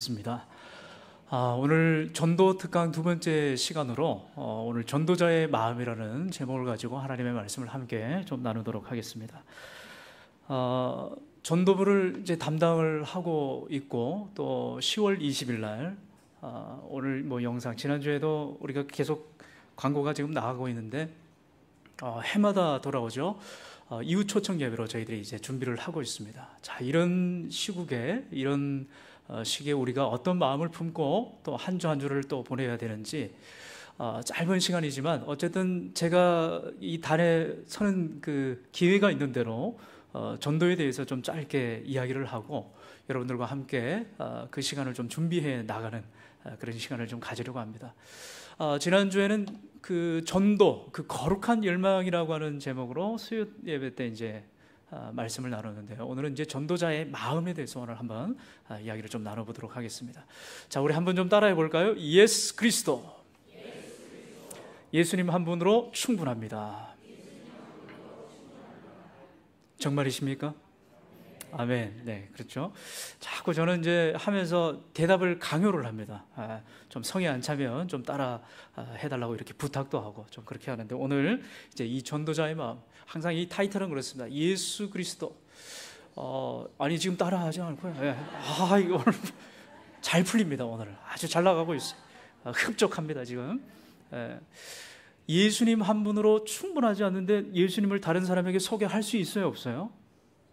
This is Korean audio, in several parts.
있습니다. 아, 오늘 전도 특강 두 번째 시간으로 어, 오늘 전도자의 마음이라는 제목을 가지고 하나님의 말씀을 함께 좀 나누도록 하겠습니다. 어, 전도부를 이제 담당을 하고 있고 또 10월 20일 날 어, 오늘 뭐 영상 지난주에도 우리가 계속 광고가 지금 나가고 있는데 어, 해마다 돌아오죠. 어, 이웃 초청 예배로 저희들이 이제 준비를 하고 있습니다. 자 이런 시국에 이런 어, 시기에 우리가 어떤 마음을 품고 또 한 주한 한 주를 또 보내야 되는지 어, 짧은 시간이지만 어쨌든 제가 이 달에 서는 그 기회가 있는 대로 어, 전도에 대해서 좀 짧게 이야기를 하고 여러분들과 함께 그 시간을 좀 준비해 나가는 그런 시간을 좀 가지려고 합니다. 지난주에는 그 전도, 그 거룩한 열망이라고 하는 제목으로 수요 예배 때 이제 아, 말씀을 나누는데요. 오늘은 이제 전도자의 마음에 대해서 오늘 한번 아, 이야기를 좀 나눠보도록 하겠습니다. 자, 우리 한번 좀 따라해 볼까요? 예수 그리스도. 예수님 한 분으로 충분합니다. 정말이십니까? 아멘. 네, 그렇죠. 자꾸 저는 이제 하면서 대답을 강요를 합니다. 아, 좀 성에 안 차면 좀 따라 아, 해달라고 이렇게 부탁도 하고 좀 그렇게 하는데 오늘 이제 이 전도자의 마음 항상 이 타이틀은 그렇습니다. 예수 그리스도. 어, 아니 지금 따라하지 않고요. 예. 아 이거 오늘 잘 풀립니다 오늘 아주 잘 나가고 있어요. 아, 흡족합니다 지금. 예. 예수님 한 분으로 충분하지 않는데 예수님을 다른 사람에게 소개할 수 있어요 없어요?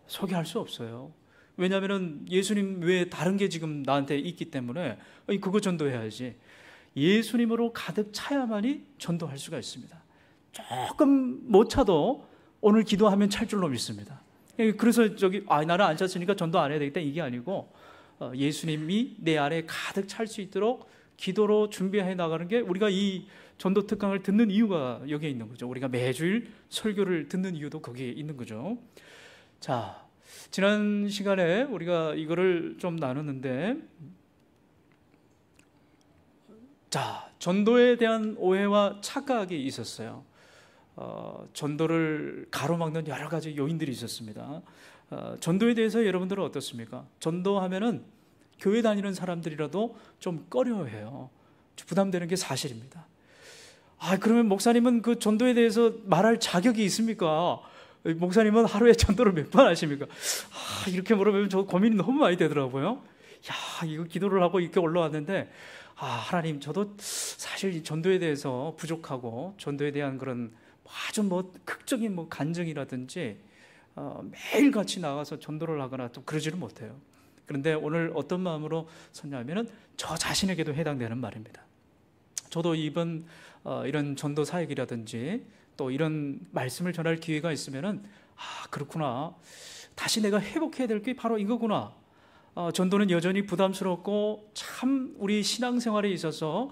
소개할 수 없어요. 왜냐하면 예수님 외에 다른 게 지금 나한테 있기 때문에 그거 전도해야지. 예수님으로 가득 차야만이 전도할 수가 있습니다. 조금 못 차도 오늘 기도하면 찰 줄로 믿습니다. 그래서 저기 아 나는 안 찼으니까 전도 안 해야 되겠다 이게 아니고 어, 예수님이 내 안에 가득 찰 수 있도록 기도로 준비해 나가는 게 우리가 이 전도 특강을 듣는 이유가 여기에 있는 거죠. 우리가 매주일 설교를 듣는 이유도 거기에 있는 거죠. 자, 지난 시간에 우리가 이거를 좀 나눴는데 자, 전도에 대한 오해와 착각이 있었어요. 어, 전도를 가로막는 여러 가지 요인들이 있었습니다. 어, 전도에 대해서 여러분들은 어떻습니까? 전도하면은 교회 다니는 사람들이라도 좀 꺼려해요. 부담되는 게 사실입니다. 아, 그러면 목사님은 그 전도에 대해서 말할 자격이 있습니까? 목사님은 하루에 전도를 몇 번 하십니까? 아, 이렇게 물어보면 저 고민이 너무 많이 되더라고요. 야, 이거 기도를 하고 이렇게 올라왔는데, 아, 하나님, 저도 사실 전도에 대해서 부족하고, 전도에 대한 그런 아주 뭐 극적인 뭐 간증이라든지 어, 매일 같이 나가서 전도를 하거나 또 그러지를 못해요. 그런데 오늘 어떤 마음으로 섰냐면은 저 자신에게도 해당되는 말입니다. 저도 이번 어, 이런 전도 사역이라든지 또 이런 말씀을 전할 기회가 있으면은 아 그렇구나 다시 내가 회복해야 될 게 바로 이거구나. 어, 전도는 여전히 부담스럽고 참 우리 신앙생활에 있어서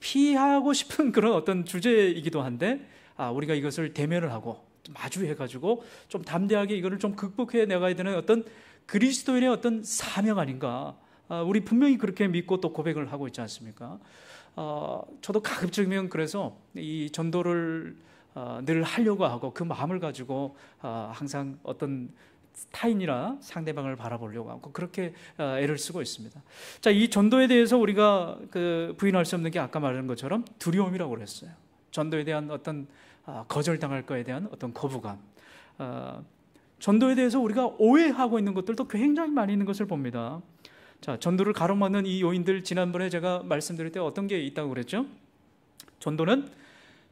피하고 싶은 그런 어떤 주제이기도 한데 아, 우리가 이것을 대면을 하고 마주해가지고 좀 담대하게 이거를 좀 극복해 내가야 되는 어떤 그리스도인의 어떤 사명 아닌가. 아, 우리 분명히 그렇게 믿고 또 고백을 하고 있지 않습니까? 어, 저도 가급적이면 그래서 이 전도를 어, 늘 하려고 하고 그 마음을 가지고 어, 항상 어떤 타인이나 상대방을 바라보려고 하고 그렇게 애를 쓰고 있습니다. 자, 이 전도에 대해서 우리가 그 부인할 수 없는 게 아까 말한 것처럼 두려움이라고 그랬어요. 전도에 대한 어떤 어, 거절당할 거에 대한 어떤 거부감, 어, 전도에 대해서 우리가 오해하고 있는 것들도 굉장히 많이 있는 것을 봅니다. 자, 전도를 가로막는 이 요인들 지난번에 제가 말씀드릴 때 어떤 게 있다고 그랬죠? 전도는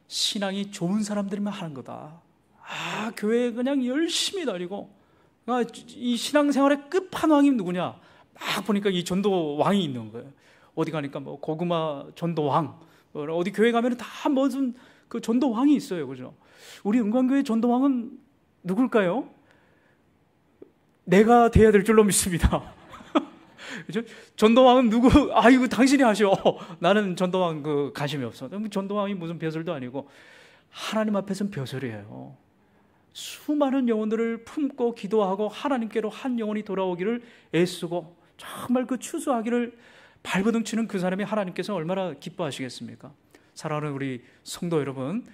신앙이 좋은 사람들만 하는 거다. 아, 교회 그냥 열심히 다니고 아, 이 신앙생활의 끝판왕이 누구냐? 막 보니까 이 전도 왕이 있는 거예요. 어디 가니까 뭐 고구마 전도 왕, 뭐 어디 교회 가면 은다 무슨 그 전도왕이 있어요. 그죠? 우리 은광교회 전도왕은 누굴까요? 내가 돼야 될 줄로 믿습니다. 그죠? 전도왕은 누구? 아이고 당신이 하셔 나는 전도왕 그 관심이 없어. 뭐 전도왕이 무슨 벼슬도 아니고 하나님 앞에서는 벼슬이에요. 수많은 영혼들을 품고 기도하고 하나님께로 한 영혼이 돌아오기를 애쓰고 정말 그 추수하기를 발버둥치는 그 사람이 하나님께서 얼마나 기뻐하시겠습니까? 사랑하는 우리 성도 여러분,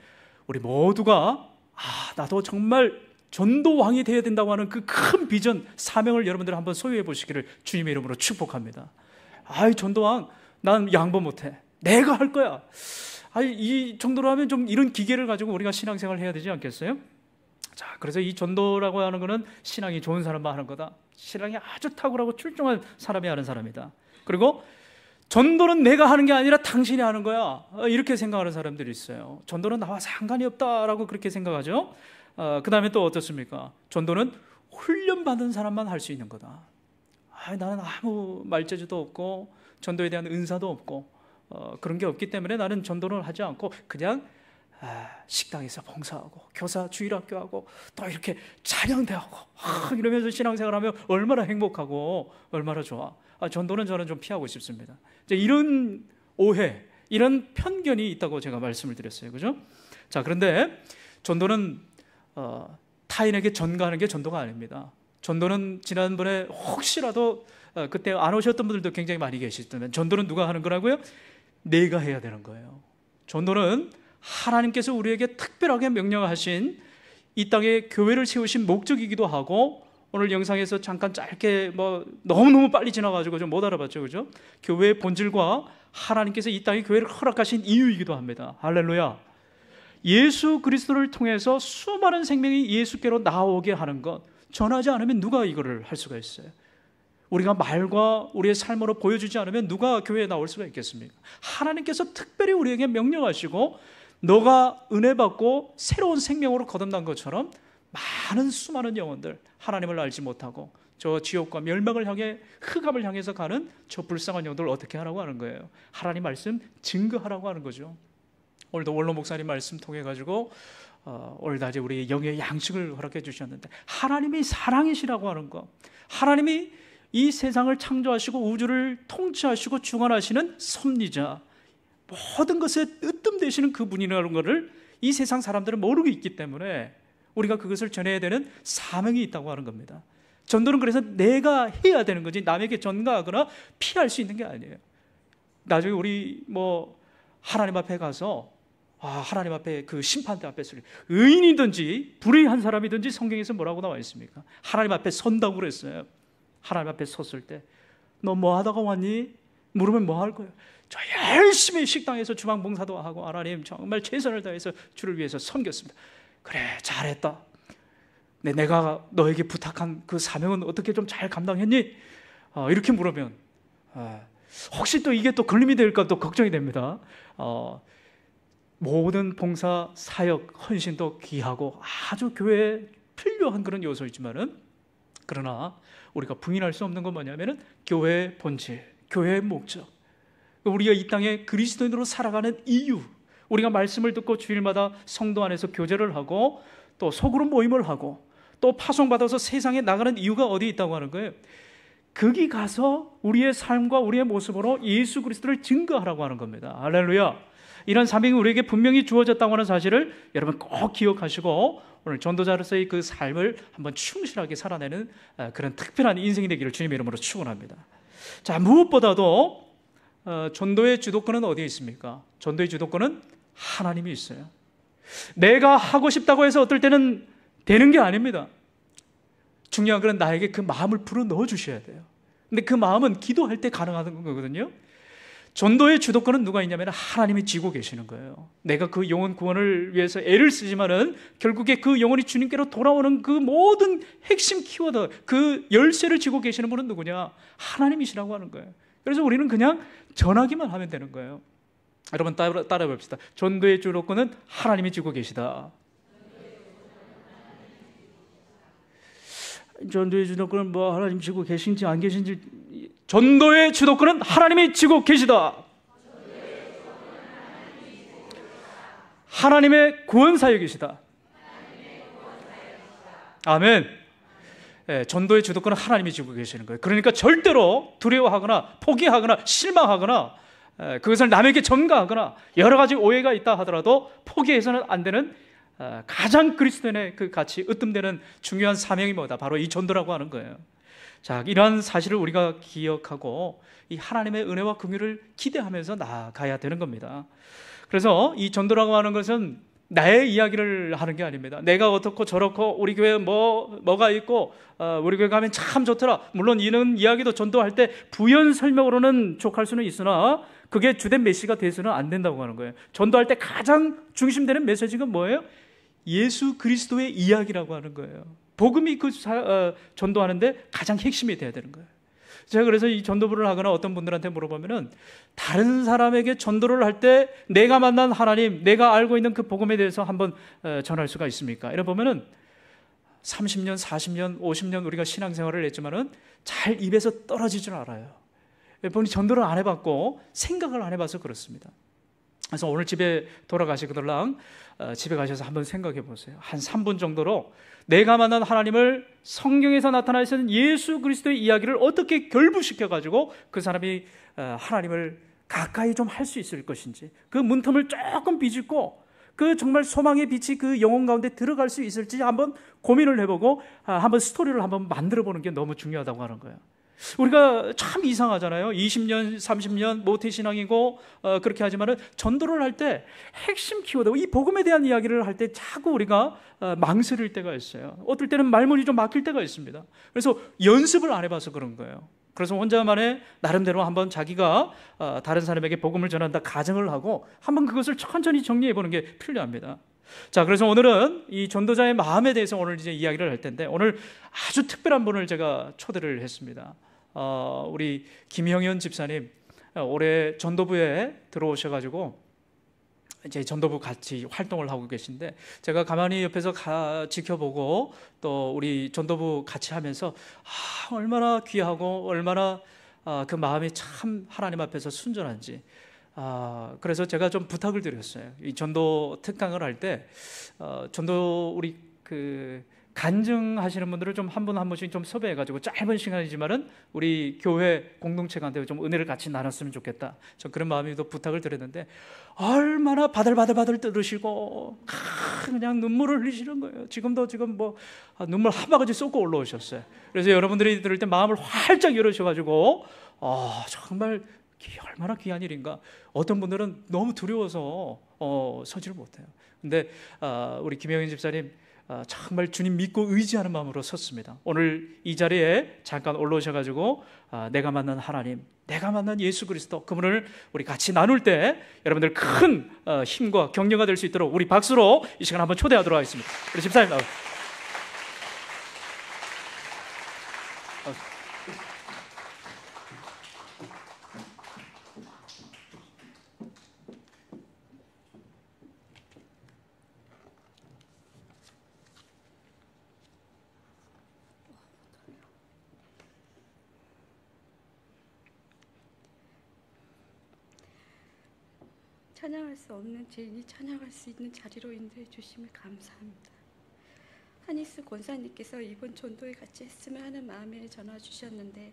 우리 모두가 아, 나도 정말 전도왕이 되어야 된다고 하는 그 큰 비전, 사명을 여러분들 한번 소유해 보시기를 주님의 이름으로 축복합니다. 아이, 전도왕, 난 양보 못해. 내가 할 거야. 아니, 이 정도로 하면 좀 이런 기계를 가지고 우리가 신앙생활 해야 되지 않겠어요? 자, 그래서 이 전도라고 하는 것은 신앙이 좋은 사람만 하는 거다. 신앙이 아주 탁월하고 출중한 사람이 하는 사람이다. 그리고 전도는 내가 하는 게 아니라 당신이 하는 거야. 어, 이렇게 생각하는 사람들이 있어요. 전도는 나와 상관이 없다라고 그렇게 생각하죠. 어, 그 다음에 또 어떻습니까? 전도는 훈련받은 사람만 할 수 있는 거다. 아, 나는 아무 말재주도 없고, 전도에 대한 은사도 없고, 어, 그런 게 없기 때문에 나는 전도를 하지 않고, 그냥 아, 식당에서 봉사하고, 교사 주일학교하고, 또 이렇게 찬양대하고, 아, 이러면서 신앙생활 하면 얼마나 행복하고, 얼마나 좋아. 아, 전도는 저는 좀 피하고 싶습니다. 이제 이런 오해, 이런 편견이 있다고 제가 말씀을 드렸어요. 그죠? 자, 그런데 전도는 어, 타인에게 전가하는 게 전도가 아닙니다. 전도는 지난번에 혹시라도 어, 그때 안 오셨던 분들도 굉장히 많이 계시다면 전도는 누가 하는 거라고요? 내가 해야 되는 거예요. 전도는 하나님께서 우리에게 특별하게 명령하신 이 땅에 교회를 세우신 목적이기도 하고 오늘 영상에서 잠깐 짧게 뭐 너무너무 빨리 지나가지고 좀 못 알아봤죠. 그죠? 교회의 본질과 하나님께서 이 땅에 교회를 허락하신 이유이기도 합니다. 할렐루야. 예수 그리스도를 통해서 수많은 생명이 예수께로 나오게 하는 것 전하지 않으면 누가 이거를 할 수가 있어요? 우리가 말과 우리의 삶으로 보여주지 않으면 누가 교회에 나올 수가 있겠습니까? 하나님께서 특별히 우리에게 명령하시고 너가 은혜 받고 새로운 생명으로 거듭난 것처럼 많은 수많은 영혼들 하나님을 알지 못하고 저 지옥과 멸망을 향해 흑암을 향해서 가는 저 불쌍한 영혼들을 어떻게 하라고 하는 거예요? 하나님 말씀 증거하라고 하는 거죠. 오늘도 원로 목사님 말씀 통해 가지고 어, 오늘 낮에 우리 영의 양식을 허락해 주셨는데 하나님이 사랑이시라고 하는 거, 하나님이 이 세상을 창조하시고 우주를 통치하시고 중환하시는 섭리자 모든 것에 으뜸 되시는 그분이라는 것을 이 세상 사람들은 모르고 있기 때문에 우리가 그것을 전해야 되는 사명이 있다고 하는 겁니다. 전도는 그래서 내가 해야 되는 거지 남에게 전가하거나 피할 수 있는 게 아니에요. 나중에 우리 뭐 하나님 앞에 가서 아, 하나님 앞에 그 심판대 앞에 서 의인이든지 불의한 사람이든지 성경에서 뭐라고 나와 있습니까? 하나님 앞에 선다고 그랬어요. 하나님 앞에 섰을 때 너 뭐 하다가 왔니? 물으면 뭐 할 거예요? 저 열심히 식당에서 주방 봉사도 하고 하나님 정말 최선을 다해서 주를 위해서 섬겼습니다. 그래, 잘했다. 네, 내가 너에게 부탁한 그 사명은 어떻게 좀 잘 감당했니? 어, 이렇게 물으면 어, 혹시 또 이게 또 걸림이 될까 또 걱정이 됩니다. 어, 모든 봉사, 사역, 헌신도 귀하고 아주 교회에 필요한 그런 요소이지만은 그러나 우리가 부인할 수 없는 건 뭐냐면은 교회의 본질, 교회의 목적, 우리가 이 땅에 그리스도인으로 살아가는 이유 우리가 말씀을 듣고 주일마다 성도 안에서 교제를 하고 또 소그룹 모임을 하고 또 파송받아서 세상에 나가는 이유가 어디 있다고 하는 거예요. 거기 가서 우리의 삶과 우리의 모습으로 예수 그리스도를 증거하라고 하는 겁니다. 할렐루야. 이런 사명이 우리에게 분명히 주어졌다고 하는 사실을 여러분 꼭 기억하시고 오늘 전도자로서의 그 삶을 한번 충실하게 살아내는 아, 그런 특별한 인생이 되기를 주님의 이름으로 축원합니다. 자, 무엇보다도 어, 전도의 주도권은 어디에 있습니까? 전도의 주도권은 하나님이 있어요. 내가 하고 싶다고 해서 어떨 때는 되는 게 아닙니다. 중요한 건 나에게 그 마음을 불어 넣어 주셔야 돼요. 근데 그 마음은 기도할 때 가능한 거거든요. 전도의 주도권은 누가 있냐면 하나님이 지고 계시는 거예요. 내가 그 영혼 구원을 위해서 애를 쓰지만은 결국에 그 영혼이 주님께로 돌아오는 그 모든 핵심 키워드, 그 열쇠를 지고 계시는 분은 누구냐? 하나님이시라고 하는 거예요. 그래서 우리는 그냥 전하기만 하면 되는 거예요. 여러분 따라 봅시다. 전도의 주로권은 하나님이 쥐고 계시다. 전도의 주도권은 뭐 하나님 지고 계신지 안 계신지 전도의 주도권은 하나님이 지고 계시다. 하나님의 구원 사역이시다. 아멘. 예, 전도의 주도권은 하나님이 지고 계시는 거예요. 그러니까 절대로 두려워하거나 포기하거나 실망하거나 그것을 남에게 전가하거나 여러 가지 오해가 있다 하더라도 포기해서는 안 되는 어, 가장 그리스도인의 그 가치 으뜸되는 중요한 사명이 뭐다? 바로 이 전도라고 하는 거예요. 자, 이러한 사실을 우리가 기억하고 이 하나님의 은혜와 긍휼을 기대하면서 나아가야 되는 겁니다. 그래서 이 전도라고 하는 것은 나의 이야기를 하는 게 아닙니다. 내가 어떻고 저렇고 우리 교회 뭐 뭐가 있고 어, 우리 교회 가면 참 좋더라. 물론 이런 이야기도 전도할 때 부연 설명으로는 족할 수는 있으나 그게 주된 메시가 돼서는 안 된다고 하는 거예요. 전도할 때 가장 중심되는 메시지가 뭐예요? 예수 그리스도의 이야기라고 하는 거예요. 복음이 그 사, 어, 전도하는데 가장 핵심이 돼야 되는 거예요. 제가 그래서 이 전도부를 하거나 어떤 분들한테 물어보면은 다른 사람에게 전도를 할 때 내가 만난 하나님, 내가 알고 있는 그 복음에 대해서 한번 어, 전할 수가 있습니까? 이러 보면은 30년, 40년, 50년 우리가 신앙생활을 했지만은 잘 입에서 떨어질 줄 알아요. 본인 이 전도를 안 해봤고 생각을 안 해봐서 그렇습니다. 그래서 오늘 집에 돌아가시거들랑 어, 집에 가셔서 한번 생각해 보세요. 한 3분 정도로 내가 만난 하나님을 성경에서 나타나시는 예수 그리스도의 이야기를 어떻게 결부시켜 가지고 그 사람이 어, 하나님을 가까이 좀 할 수 있을 것인지 그 문틈을 조금 비집고 그 정말 소망의 빛이 그 영혼 가운데 들어갈 수 있을지 한번 고민을 해보고 아, 한번 스토리를 한번 만들어 보는 게 너무 중요하다고 하는 거예요. 우리가 참 이상하잖아요. 20년, 30년 모태신앙이고 어, 그렇게 하지만은 전도를 할 때 핵심 키워드, 이 복음에 대한 이야기를 할 때 자꾸 우리가 어, 망설일 때가 있어요. 어떨 때는 말문이 좀 막힐 때가 있습니다. 그래서 연습을 안 해봐서 그런 거예요. 그래서 혼자만의 나름대로 한번 자기가 어, 다른 사람에게 복음을 전한다 가정을 하고 한번 그것을 천천히 정리해 보는 게 필요합니다. 자, 그래서 오늘은 이 전도자의 마음에 대해서 오늘 이제 이야기를 할 텐데 오늘 아주 특별한 분을 제가 초대를 했습니다. 어, 우리 김형현 집사님 어, 올해 전도부에 들어오셔가지고 이제 전도부 같이 활동을 하고 계신데 제가 가만히 옆에서 가, 지켜보고 또 우리 전도부 같이 하면서 아, 얼마나 귀하고 얼마나 아, 그 마음이 참 하나님 앞에서 순전한지 아, 그래서 제가 좀 부탁을 드렸어요. 이 전도 특강을 할때 어, 전도 우리 그 간증하시는 분들을 좀 한 분한 한 분씩 좀 섭외해가지고 짧은 시간이지만은 우리 교회 공동체한테 좀 은혜를 같이 나눴으면 좋겠다. 저 그런 마음이도 부탁을 드렸는데 얼마나 바들바들바들 뜯으시고 아, 그냥 눈물을 흘리시는 거예요. 지금도 지금 뭐 아, 눈물 한 바가지 쏟고 올라오셨어요. 그래서 여러분들이 들을 때 마음을 활짝 열으셔가지고 아 정말 얼마나 귀한 일인가. 어떤 분들은 너무 두려워서 어, 서지를 못해요. 근데 아, 우리 김영인 집사님 어, 정말 주님 믿고 의지하는 마음으로 섰습니다. 오늘 이 자리에 잠깐 올라오셔가지고 어, 내가 만난 하나님, 내가 만난 예수 그리스도 그분을 우리 같이 나눌 때 여러분들 큰 어, 힘과 격려가 될 수 있도록 우리 박수로 이 시간 한번 초대하도록 하겠습니다. 우리 집사님 나오세요. 찬양할 수 없는 죄인이 찬양할 수 있는 자리로 인도해 주심을 감사합니다. 한이스 권사님께서 이번 전도에 같이 했으면 하는 마음에 전화 주셨는데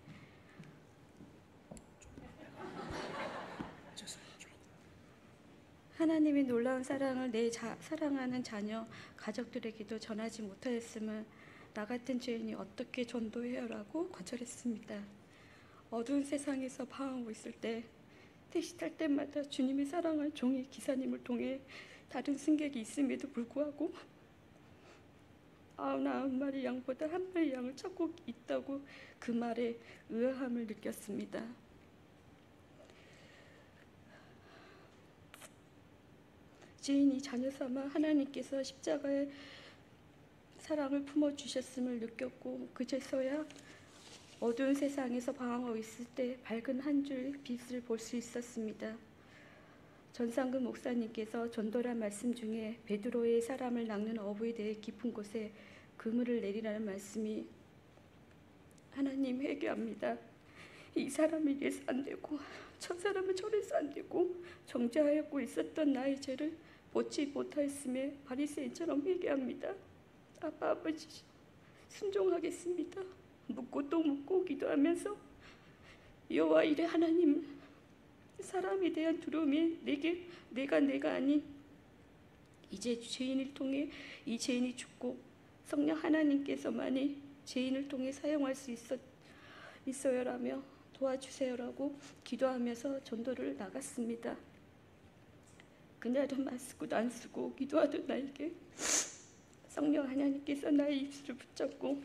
하나님이 놀라운 사랑을 내 자, 사랑하는 자녀 가족들에게도 전하지 못하였음을 나 같은 죄인이 어떻게 전도해요라고 거절했습니다. 어두운 세상에서 방황하고 있을 때 택시탈 때마다 주님이 사랑할 종이 기사님을 통해 다른 승객이 있음에도 불구하고 아우 나 한 마리 양보다 한 마리 양을 찾고 있다고 그 말에 의아함을 느꼈습니다. 지인이 자녀 삼아 하나님께서 십자가의 사랑을 품어 주셨음을 느꼈고 그제서야 어두운 세상에서 방황하고 있을 때 밝은 한 줄 빛을 볼 수 있었습니다. 전상근 목사님께서 전도란 말씀 중에 베드로의 사람을 낚는 어부에 대해 깊은 곳에 그물을 내리라는 말씀이 하나님 회개합니다. 이 사람을 위서안 되고 저사람은 저래서 안 되고 정죄하고 있었던 나의 죄를 보지 못하였음에 바리새인처럼 회개합니다. 아빠 아버지 순종하겠습니다. 묻고 또 묻고 기도하면서 여호와 이래 하나님 사람에 대한 두려움이 내게 내가 내가 아니 이제 죄인을 통해 이 죄인이 죽고 성령 하나님께서만이 죄인을 통해 사용할 수 있었, 있어요라며 도와주세요라고 기도하면서 전도를 나갔습니다. 그날은 마스크도 안 쓰고 기도하던 나에게 성령 하나님께서 나의 입술을 붙잡고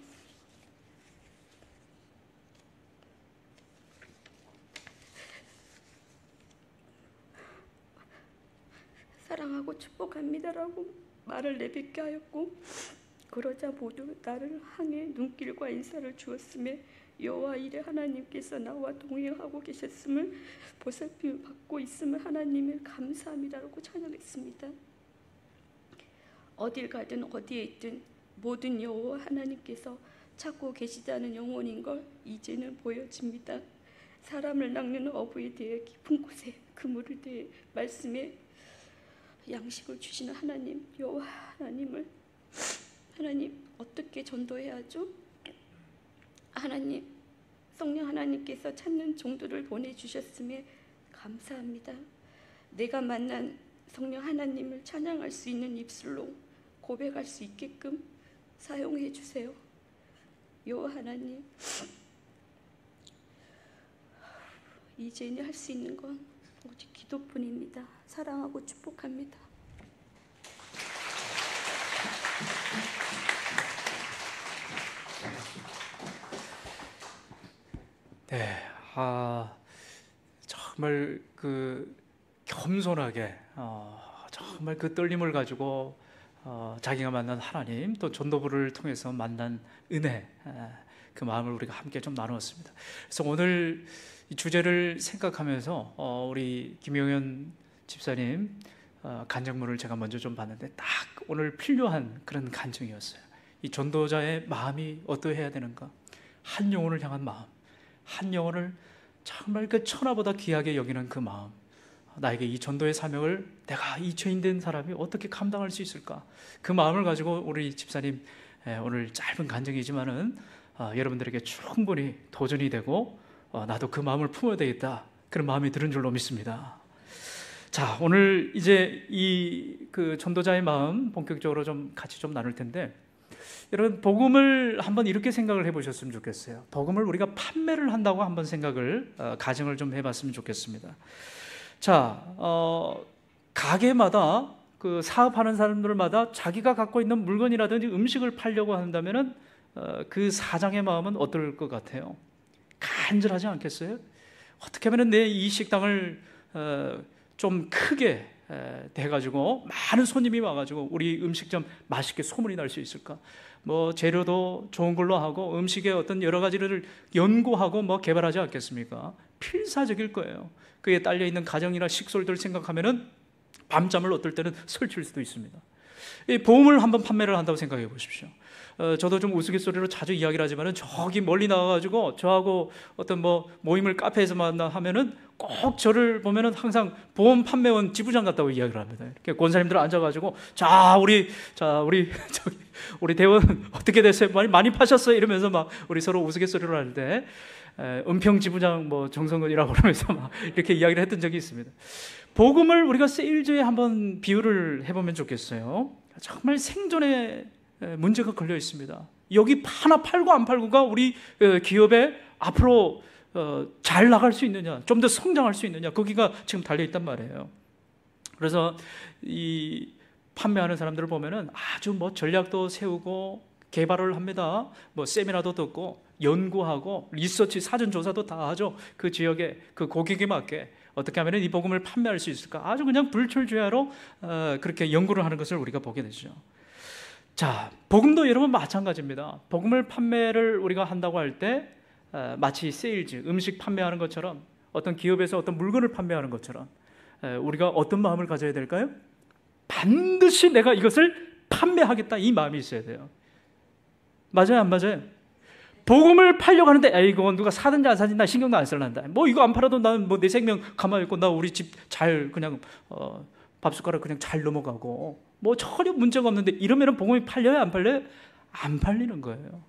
감사하고 축복합니다라고 말을 내뱉게 하였고 그러자 모두 나를 향해 눈길과 인사를 주었음에 여호와 이레 하나님께서 나와 동행하고 계셨음을 보살핌 받고 있음을 하나님을 감사합니다라고 찬양했습니다. 어딜 가든 어디에 있든 모든 여호와 하나님께서 찾고 계시다는 영혼인 걸 이제는 보여집니다. 사람을 낚는 어부에 대해 깊은 곳에 그물을 대해 말씀에 양식을 주시는 하나님 여호와 하나님을 하나님 어떻게 전도해야죠? 하나님 성령 하나님께서 찾는 종들을 보내주셨음에 감사합니다. 내가 만난 성령 하나님을 찬양할 수 있는 입술로 고백할 수 있게끔 사용해 주세요. 요 하나님 이제는 할수 있는 건 오직 기도뿐입니다. 사랑하고 축복합니다. 네, 아 정말 그 겸손하게 어, 정말 그 떨림을 가지고 어, 자기가 만난 하나님 또 전도부를 통해서 만난 은혜. 에, 그 마음을 우리가 함께 좀 나누었습니다. 그래서 오늘 이 주제를 생각하면서 어, 우리 김용현 집사님 어, 간증문을 제가 먼저 좀 봤는데 딱 오늘 필요한 그런 간증이었어요. 이 전도자의 마음이 어떠해야 되는가? 한 영혼을 향한 마음, 한 영혼을 정말 그 천하보다 귀하게 여기는 그 마음. 나에게 이 전도의 사명을 내가 이 죄인된 사람이 어떻게 감당할 수 있을까? 그 마음을 가지고 우리 집사님 오늘 짧은 간증이지만은 아, 여러분들에게 충분히 도전이 되고 어, 나도 그 마음을 품어야 되겠다 그런 마음이 드는 줄로 믿습니다. 자 오늘 이제 이 그 전도자의 마음 본격적으로 좀 같이 좀 나눌 텐데 여러분 복음을 한번 이렇게 생각을 해보셨으면 좋겠어요. 복음을 우리가 판매를 한다고 한번 생각을 어, 가정을 좀 해봤으면 좋겠습니다. 자 어, 가게마다 그 사업하는 사람들마다 자기가 갖고 있는 물건이라든지 음식을 팔려고 한다면은 어, 그 사장의 마음은 어떨 것 같아요? 간절하지 않겠어요? 어떻게 하면 내 이 식당을 어, 좀 크게 돼가지고 많은 손님이 와가지고 우리 음식점 맛있게 소문이 날 수 있을까? 뭐 재료도 좋은 걸로 하고 음식의 어떤 여러 가지를 연구하고 뭐 개발하지 않겠습니까? 필사적일 거예요. 그에 딸려 있는 가정이나 식솔들 생각하면은 밤잠을 어떨 때는 설칠 수도 있습니다. 이 보험을 한번 판매를 한다고 생각해 보십시오. 어, 저도 좀 우스갯소리로 자주 이야기를 하지만은 저기 멀리 나가가지고 저하고 어떤 뭐 모임을 카페에서 만나 하면은 꼭 저를 보면은 항상 보험 판매원 지부장 같다고 이야기를 합니다. 이렇게 권사님들 앉아가지고 자 우리 자 우리 저기 우리 대원 어떻게 됐어요? 많이 많이 파셨어요? 이러면서 막 우리 서로 우스갯소리로 할 때. 은평 지부장 뭐 정성근이라고 그러면서 막 이렇게 이야기를 했던 적이 있습니다. 복음을 우리가 세일즈에 한번 비유를 해보면 좋겠어요. 정말 생존에 문제가 걸려 있습니다. 여기 하나 팔고 안 팔고가 우리 기업에 앞으로 어, 잘 나갈 수 있느냐, 좀 더 성장할 수 있느냐, 거기가 지금 달려 있단 말이에요. 그래서 이 판매하는 사람들을 보면은 아주 뭐 전략도 세우고 개발을 합니다. 뭐 세미나도 듣고 연구하고 리서치 사전 조사도 다 하죠. 그 지역에 그 고객에 맞게 어떻게 하면 이 복음을 판매할 수 있을까? 아주 그냥 불철주야로 어, 그렇게 연구를 하는 것을 우리가 보게 되죠. 자, 복음도 여러분 마찬가지입니다. 복음을 판매를 우리가 한다고 할때 어, 마치 세일즈, 음식 판매하는 것처럼 어떤 기업에서 어떤 물건을 판매하는 것처럼 우리가 어떤 마음을 가져야 될까요? 반드시 내가 이것을 판매하겠다 이 마음이 있어야 돼요. 맞아요, 안 맞아요? 복음을 팔려고 하는데 에이 이거 누가 사든지 안 사든지 나 신경도 안 쓸란다. 뭐 이거 안 팔아도 나는 뭐 내 생명 가만히 있고 나 우리 집 잘 그냥 어 밥숟가락 그냥 잘 넘어가고 뭐 전혀 문제가 없는데 이러면은 복음이 팔려요 안 팔려요? 안 팔리는 거예요.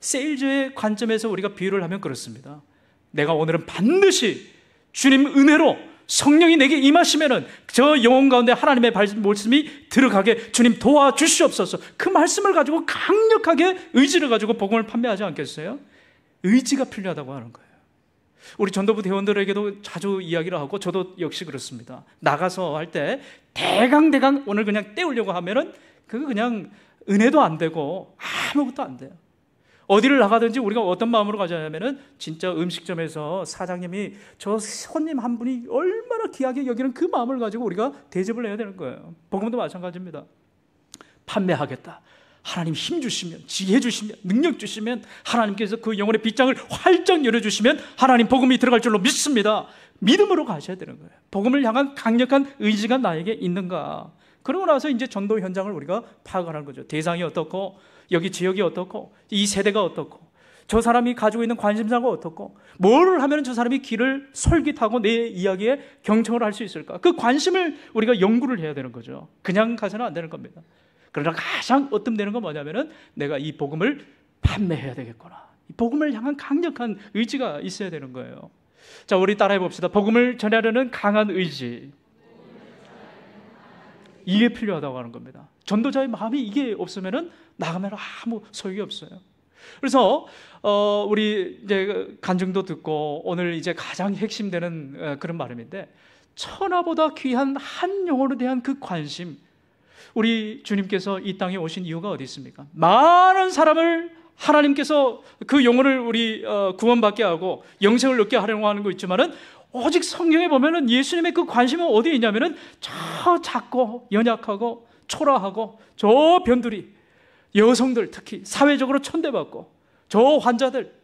세일즈의 관점에서 우리가 비유를 하면 그렇습니다. 내가 오늘은 반드시 주님 은혜로 성령이 내게 임하시면은 저 영혼 가운데 하나님의 말씀이 들어가게 주님 도와주시옵소서. 그 말씀을 가지고 강력하게 의지를 가지고 복음을 판매하지 않겠어요? 의지가 필요하다고 하는 거예요. 우리 전도부 대원들에게도 자주 이야기를 하고 저도 역시 그렇습니다. 나가서 할 때 대강 대강 오늘 그냥 때우려고 하면은 그거 그냥 은혜도 안 되고 아무것도 안 돼요. 어디를 나가든지 우리가 어떤 마음으로 가자면은 진짜 음식점에서 사장님이 저 손님 한 분이 얼마나 귀하게 여기는 그 마음을 가지고 우리가 대접을 해야 되는 거예요. 복음도 마찬가지입니다. 판매하겠다. 하나님 힘 주시면, 지혜 주시면, 능력 주시면, 하나님께서 그 영혼의 빗장을 활짝 열어주시면, 하나님 복음이 들어갈 줄로 믿습니다. 믿음으로 가셔야 되는 거예요. 복음을 향한 강력한 의지가 나에게 있는가. 그러고 나서 이제 전도 현장을 우리가 파악하는 거죠. 대상이 어떻고, 여기 지역이 어떻고 이 세대가 어떻고 저 사람이 가지고 있는 관심사가 어떻고 뭘 하면 저 사람이 길을 솔깃하고 내 이야기에 경청을 할 수 있을까? 그 관심을 우리가 연구를 해야 되는 거죠. 그냥 가서는 안 되는 겁니다. 그러나 가장 어떤되는건 뭐냐면은 내가 이 복음을 판매해야 되겠구나. 이 복음을 향한 강력한 의지가 있어야 되는 거예요. 자, 우리 따라해 봅시다. 복음을 전하려는 강한 의지. 이게 필요하다고 하는 겁니다. 전도자의 마음이 이게 없으면은 나가면 아무 소용이 없어요. 그래서 어, 우리 이제 간증도 듣고 오늘 이제 가장 핵심되는 어, 그런 말씀인데 천하보다 귀한 한 영혼에 대한 그 관심 우리 주님께서 이 땅에 오신 이유가 어디 있습니까? 많은 사람을 하나님께서 그 영혼을 우리 어, 구원받게 하고 영생을 얻게 하려고 하는 거 있지만은 오직 성경에 보면은 예수님의 그 관심은 어디 있냐면은 저 작고 연약하고 초라하고 저 변두리 여성들 특히 사회적으로 천대받고 저 환자들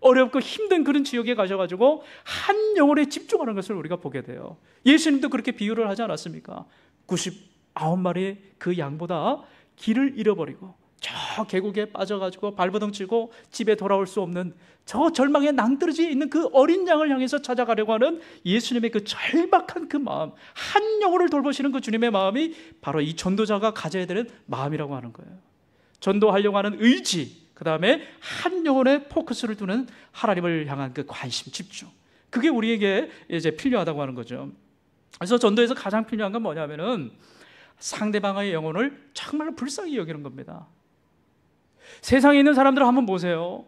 어렵고 힘든 그런 지역에 가셔가지고 한 영혼에 집중하는 것을 우리가 보게 돼요. 예수님도 그렇게 비유를 하지 않았습니까? 99마리의 그 양보다 길을 잃어버리고 저 계곡에 빠져가지고 발버둥 치고 집에 돌아올 수 없는 저 절망의 낭떠러지에 있는 그 어린 양을 향해서 찾아가려고 하는 예수님의 그 절박한 그 마음, 한 영혼을 돌보시는 그 주님의 마음이 바로 이 전도자가 가져야 되는 마음이라고 하는 거예요. 전도하려고 하는 의지, 그 다음에 한 영혼에 포커스를 두는 하나님을 향한 그 관심, 집중. 그게 우리에게 이제 필요하다고 하는 거죠. 그래서 전도에서 가장 필요한 건 뭐냐면은 상대방의 영혼을 정말 불쌍히 여기는 겁니다. 세상에 있는 사람들을 한번 보세요.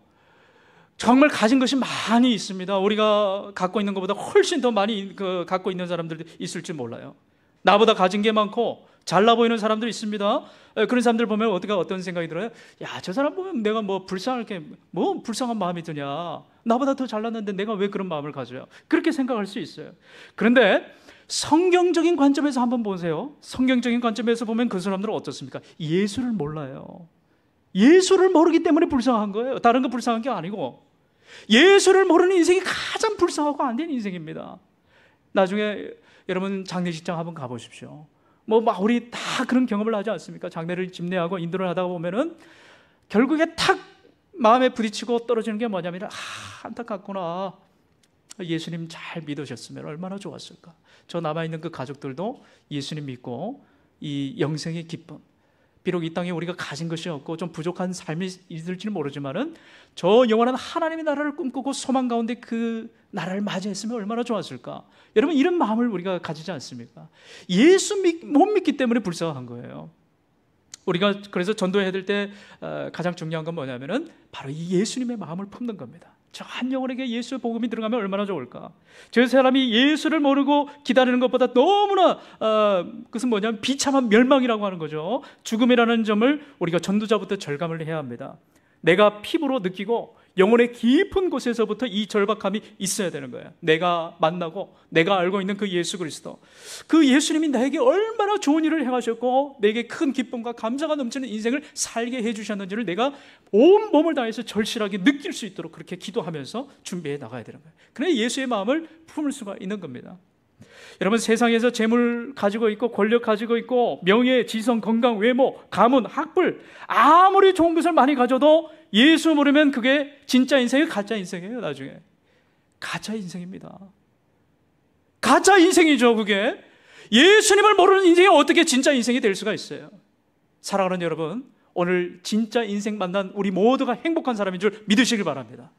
정말 가진 것이 많이 있습니다. 우리가 갖고 있는 것보다 훨씬 더 많이 그 갖고 있는 사람들도 있을지 몰라요. 나보다 가진 게 많고 잘나 보이는 사람들 있습니다. 예, 그런 사람들 보면 어떻게 어떤 생각이 들어요? 야, 저 사람 보면 내가 뭐 불쌍하게 뭐 불쌍한 마음이 드냐? 나보다 더 잘났는데 내가 왜 그런 마음을 가져요? 그렇게 생각할 수 있어요. 그런데 성경적인 관점에서 한번 보세요. 성경적인 관점에서 보면 그 사람들은 어떻습니까? 예수를 몰라요. 예수를 모르기 때문에 불쌍한 거예요. 다른 거 불쌍한 게 아니고 예수를 모르는 인생이 가장 불쌍하고 안 된 인생입니다. 나중에 여러분 장례식장 한번 가보십시오. 뭐막 우리 다 그런 경험을 하지 않습니까? 장례를 집례하고 인도를 하다 보면은 결국에 탁 마음에 부딪히고 떨어지는 게 뭐냐면 아 안타깝구나 예수님 잘 믿으셨으면 얼마나 좋았을까 저 남아있는 그 가족들도 예수님 믿고 이 영생의 기쁨 비록 이 땅에 우리가 가진 것이 없고 좀 부족한 삶이 있을지 는 모르지만은 저 영원한 하나님의 나라를 꿈꾸고 소망 가운데 그 나라를 맞이했으면 얼마나 좋았을까. 여러분 이런 마음을 우리가 가지지 않습니까? 예수 믿, 못 믿기 때문에 불쌍한 거예요. 우리가 그래서 전도해야 될때 어, 가장 중요한 건 뭐냐면은 바로 이 예수님의 마음을 품는 겁니다. 저한 영혼에게 예수 복음이 들어가면 얼마나 좋을까? 저 사람이 예수를 모르고 기다리는 것보다 너무나 어, 그것은 뭐냐면 비참한 멸망이라고 하는 거죠. 죽음이라는 점을 우리가 전도자부터 절감을 해야 합니다. 내가 피부로 느끼고 영혼의 깊은 곳에서부터 이 절박함이 있어야 되는 거예요. 내가 만나고 내가 알고 있는 그 예수 그리스도. 그 예수님이 나에게 얼마나 좋은 일을 행하셨고 내게 큰 기쁨과 감사가 넘치는 인생을 살게 해 주셨는지를 내가 온 몸을 다해서 절실하게 느낄 수 있도록 그렇게 기도하면서 준비해 나가야 되는 거예요. 그래야 예수의 마음을 품을 수가 있는 겁니다. 여러분 세상에서 재물 가지고 있고 권력 가지고 있고 명예, 지성, 건강, 외모, 가문, 학벌 아무리 좋은 것을 많이 가져도 예수 모르면 그게 진짜 인생이 가짜 인생이에요, 나중에. 가짜 인생입니다. 가짜 인생이죠, 그게. 예수님을 모르는 인생이 어떻게 진짜 인생이 될 수가 있어요? 사랑하는 여러분, 오늘 진짜 인생 만난 우리 모두가 행복한 사람인 줄 믿으시길 바랍니다.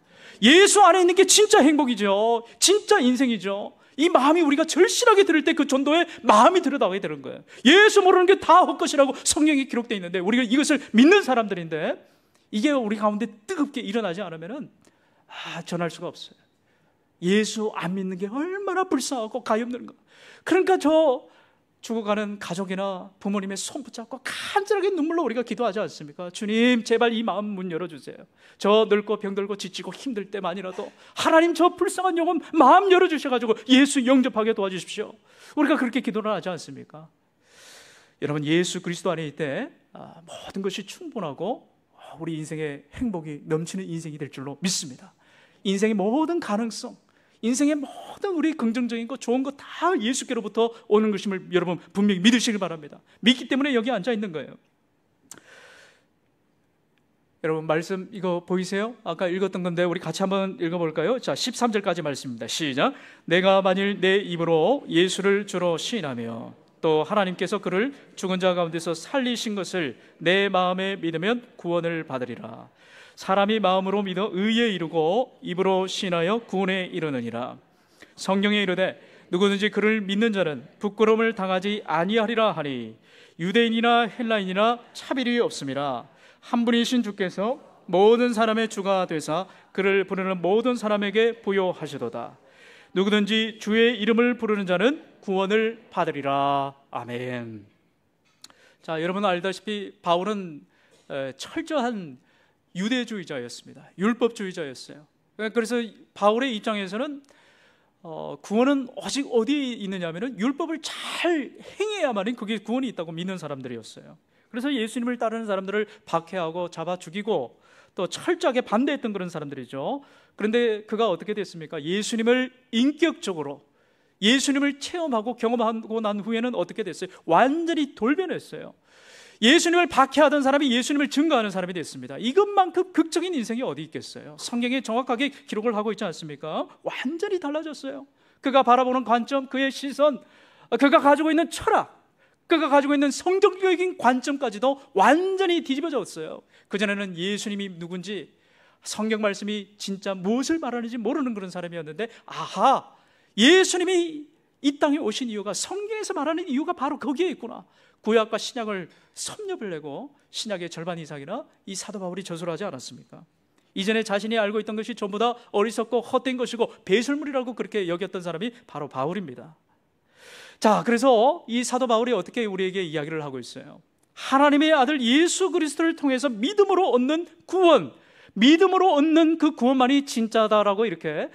예수 안에 있는 게 진짜 행복이죠. 진짜 인생이죠. 이 마음이 우리가 절실하게 들을 때 그 전도에 마음이 들여다오게 되는 거예요. 예수 모르는 게 다 헛것이라고 성경이 기록되어 있는데 우리가 이것을 믿는 사람들인데 이게 우리 가운데 뜨겁게 일어나지 않으면 아, 전할 수가 없어요. 예수 안 믿는 게 얼마나 불쌍하고 가엾는가. 그러니까 저 죽어가는 가족이나 부모님의 손 붙잡고 간절하게 눈물로 우리가 기도하지 않습니까? 주님, 제발 이 마음 문 열어주세요. 저 늙고 병들고 지치고 힘들 때만이라도 하나님 저 불쌍한 영혼 마음 열어주셔가지고 예수 영접하게 도와주십시오. 우리가 그렇게 기도를 하지 않습니까? 여러분, 예수 그리스도 안에 있때 아, 모든 것이 충분하고 우리 인생의 행복이 넘치는 인생이 될 줄로 믿습니다. 인생의 모든 가능성, 인생의 모든 우리 긍정적인 것, 좋은 것 다 예수께로부터 오는 것임을 여러분 분명히 믿으시길 바랍니다. 믿기 때문에 여기 앉아 있는 거예요. 여러분 말씀 이거 보이세요? 아까 읽었던 건데 우리 같이 한번 읽어볼까요? 자 13절까지 말씀입니다 시작 내가 만일 내 입으로 예수를 주로 시인하며 또 하나님께서 그를 죽은 자 가운데서 살리신 것을 내 마음에 믿으면 구원을 받으리라. 사람이 마음으로 믿어 의에 이르고 입으로 신하여 구원에 이르느니라. 성경에 이르되 누구든지 그를 믿는 자는 부끄러움을 당하지 아니하리라 하니 유대인이나 헬라인이나 차별이 없습니라한 분이신 주께서 모든 사람의 주가 되사 그를 부르는 모든 사람에게 부여하시도다. 누구든지 주의 이름을 부르는 자는 구원을 받으리라. 아멘. 자, 여러분 알다시피 바울은 철저한 유대주의자였습니다. 율법주의자였어요. 그러니까 그래서 바울의 입장에서는 어, 구원은 오직 어디에 있느냐면은 율법을 잘 행해야만이 그게 구원이 있다고 믿는 사람들이었어요. 그래서 예수님을 따르는 사람들을 박해하고 잡아 죽이고 또 철저하게 반대했던 그런 사람들이죠. 그런데 그가 어떻게 됐습니까? 예수님을 인격적으로 예수님을 체험하고 경험하고 난 후에는 어떻게 됐어요? 완전히 돌변했어요. 예수님을 박해하던 사람이 예수님을 증거하는 사람이 됐습니다. 이것만큼 극적인 인생이 어디 있겠어요? 성경에 정확하게 기록을 하고 있지 않습니까? 완전히 달라졌어요. 그가 바라보는 관점, 그의 시선, 그가 가지고 있는 철학, 그가 가지고 있는 성경적인 관점까지도 완전히 뒤집어졌어요. 그전에는 예수님이 누군지 성경 말씀이 진짜 무엇을 말하는지 모르는 그런 사람이었는데, 아하! 예수님이 이 땅에 오신 이유가 성경에서 말하는 이유가 바로 거기에 있구나. 구약과 신약을 섭렵을 내고 신약의 절반 이상이나 이 사도 바울이 저술 하지 않았습니까? 이전에 자신이 알고 있던 것이 전부 다 어리석고 헛된 것이고 배설물이라고 그렇게 여겼던 사람이 바로 바울입니다. 자, 그래서 이 사도 바울이 어떻게 우리에게 이야기를 하고 있어요? 하나님의 아들 예수 그리스도를 통해서 믿음으로 얻는 구원, 믿음으로 얻는 그 구원만이 진짜다라고 이렇게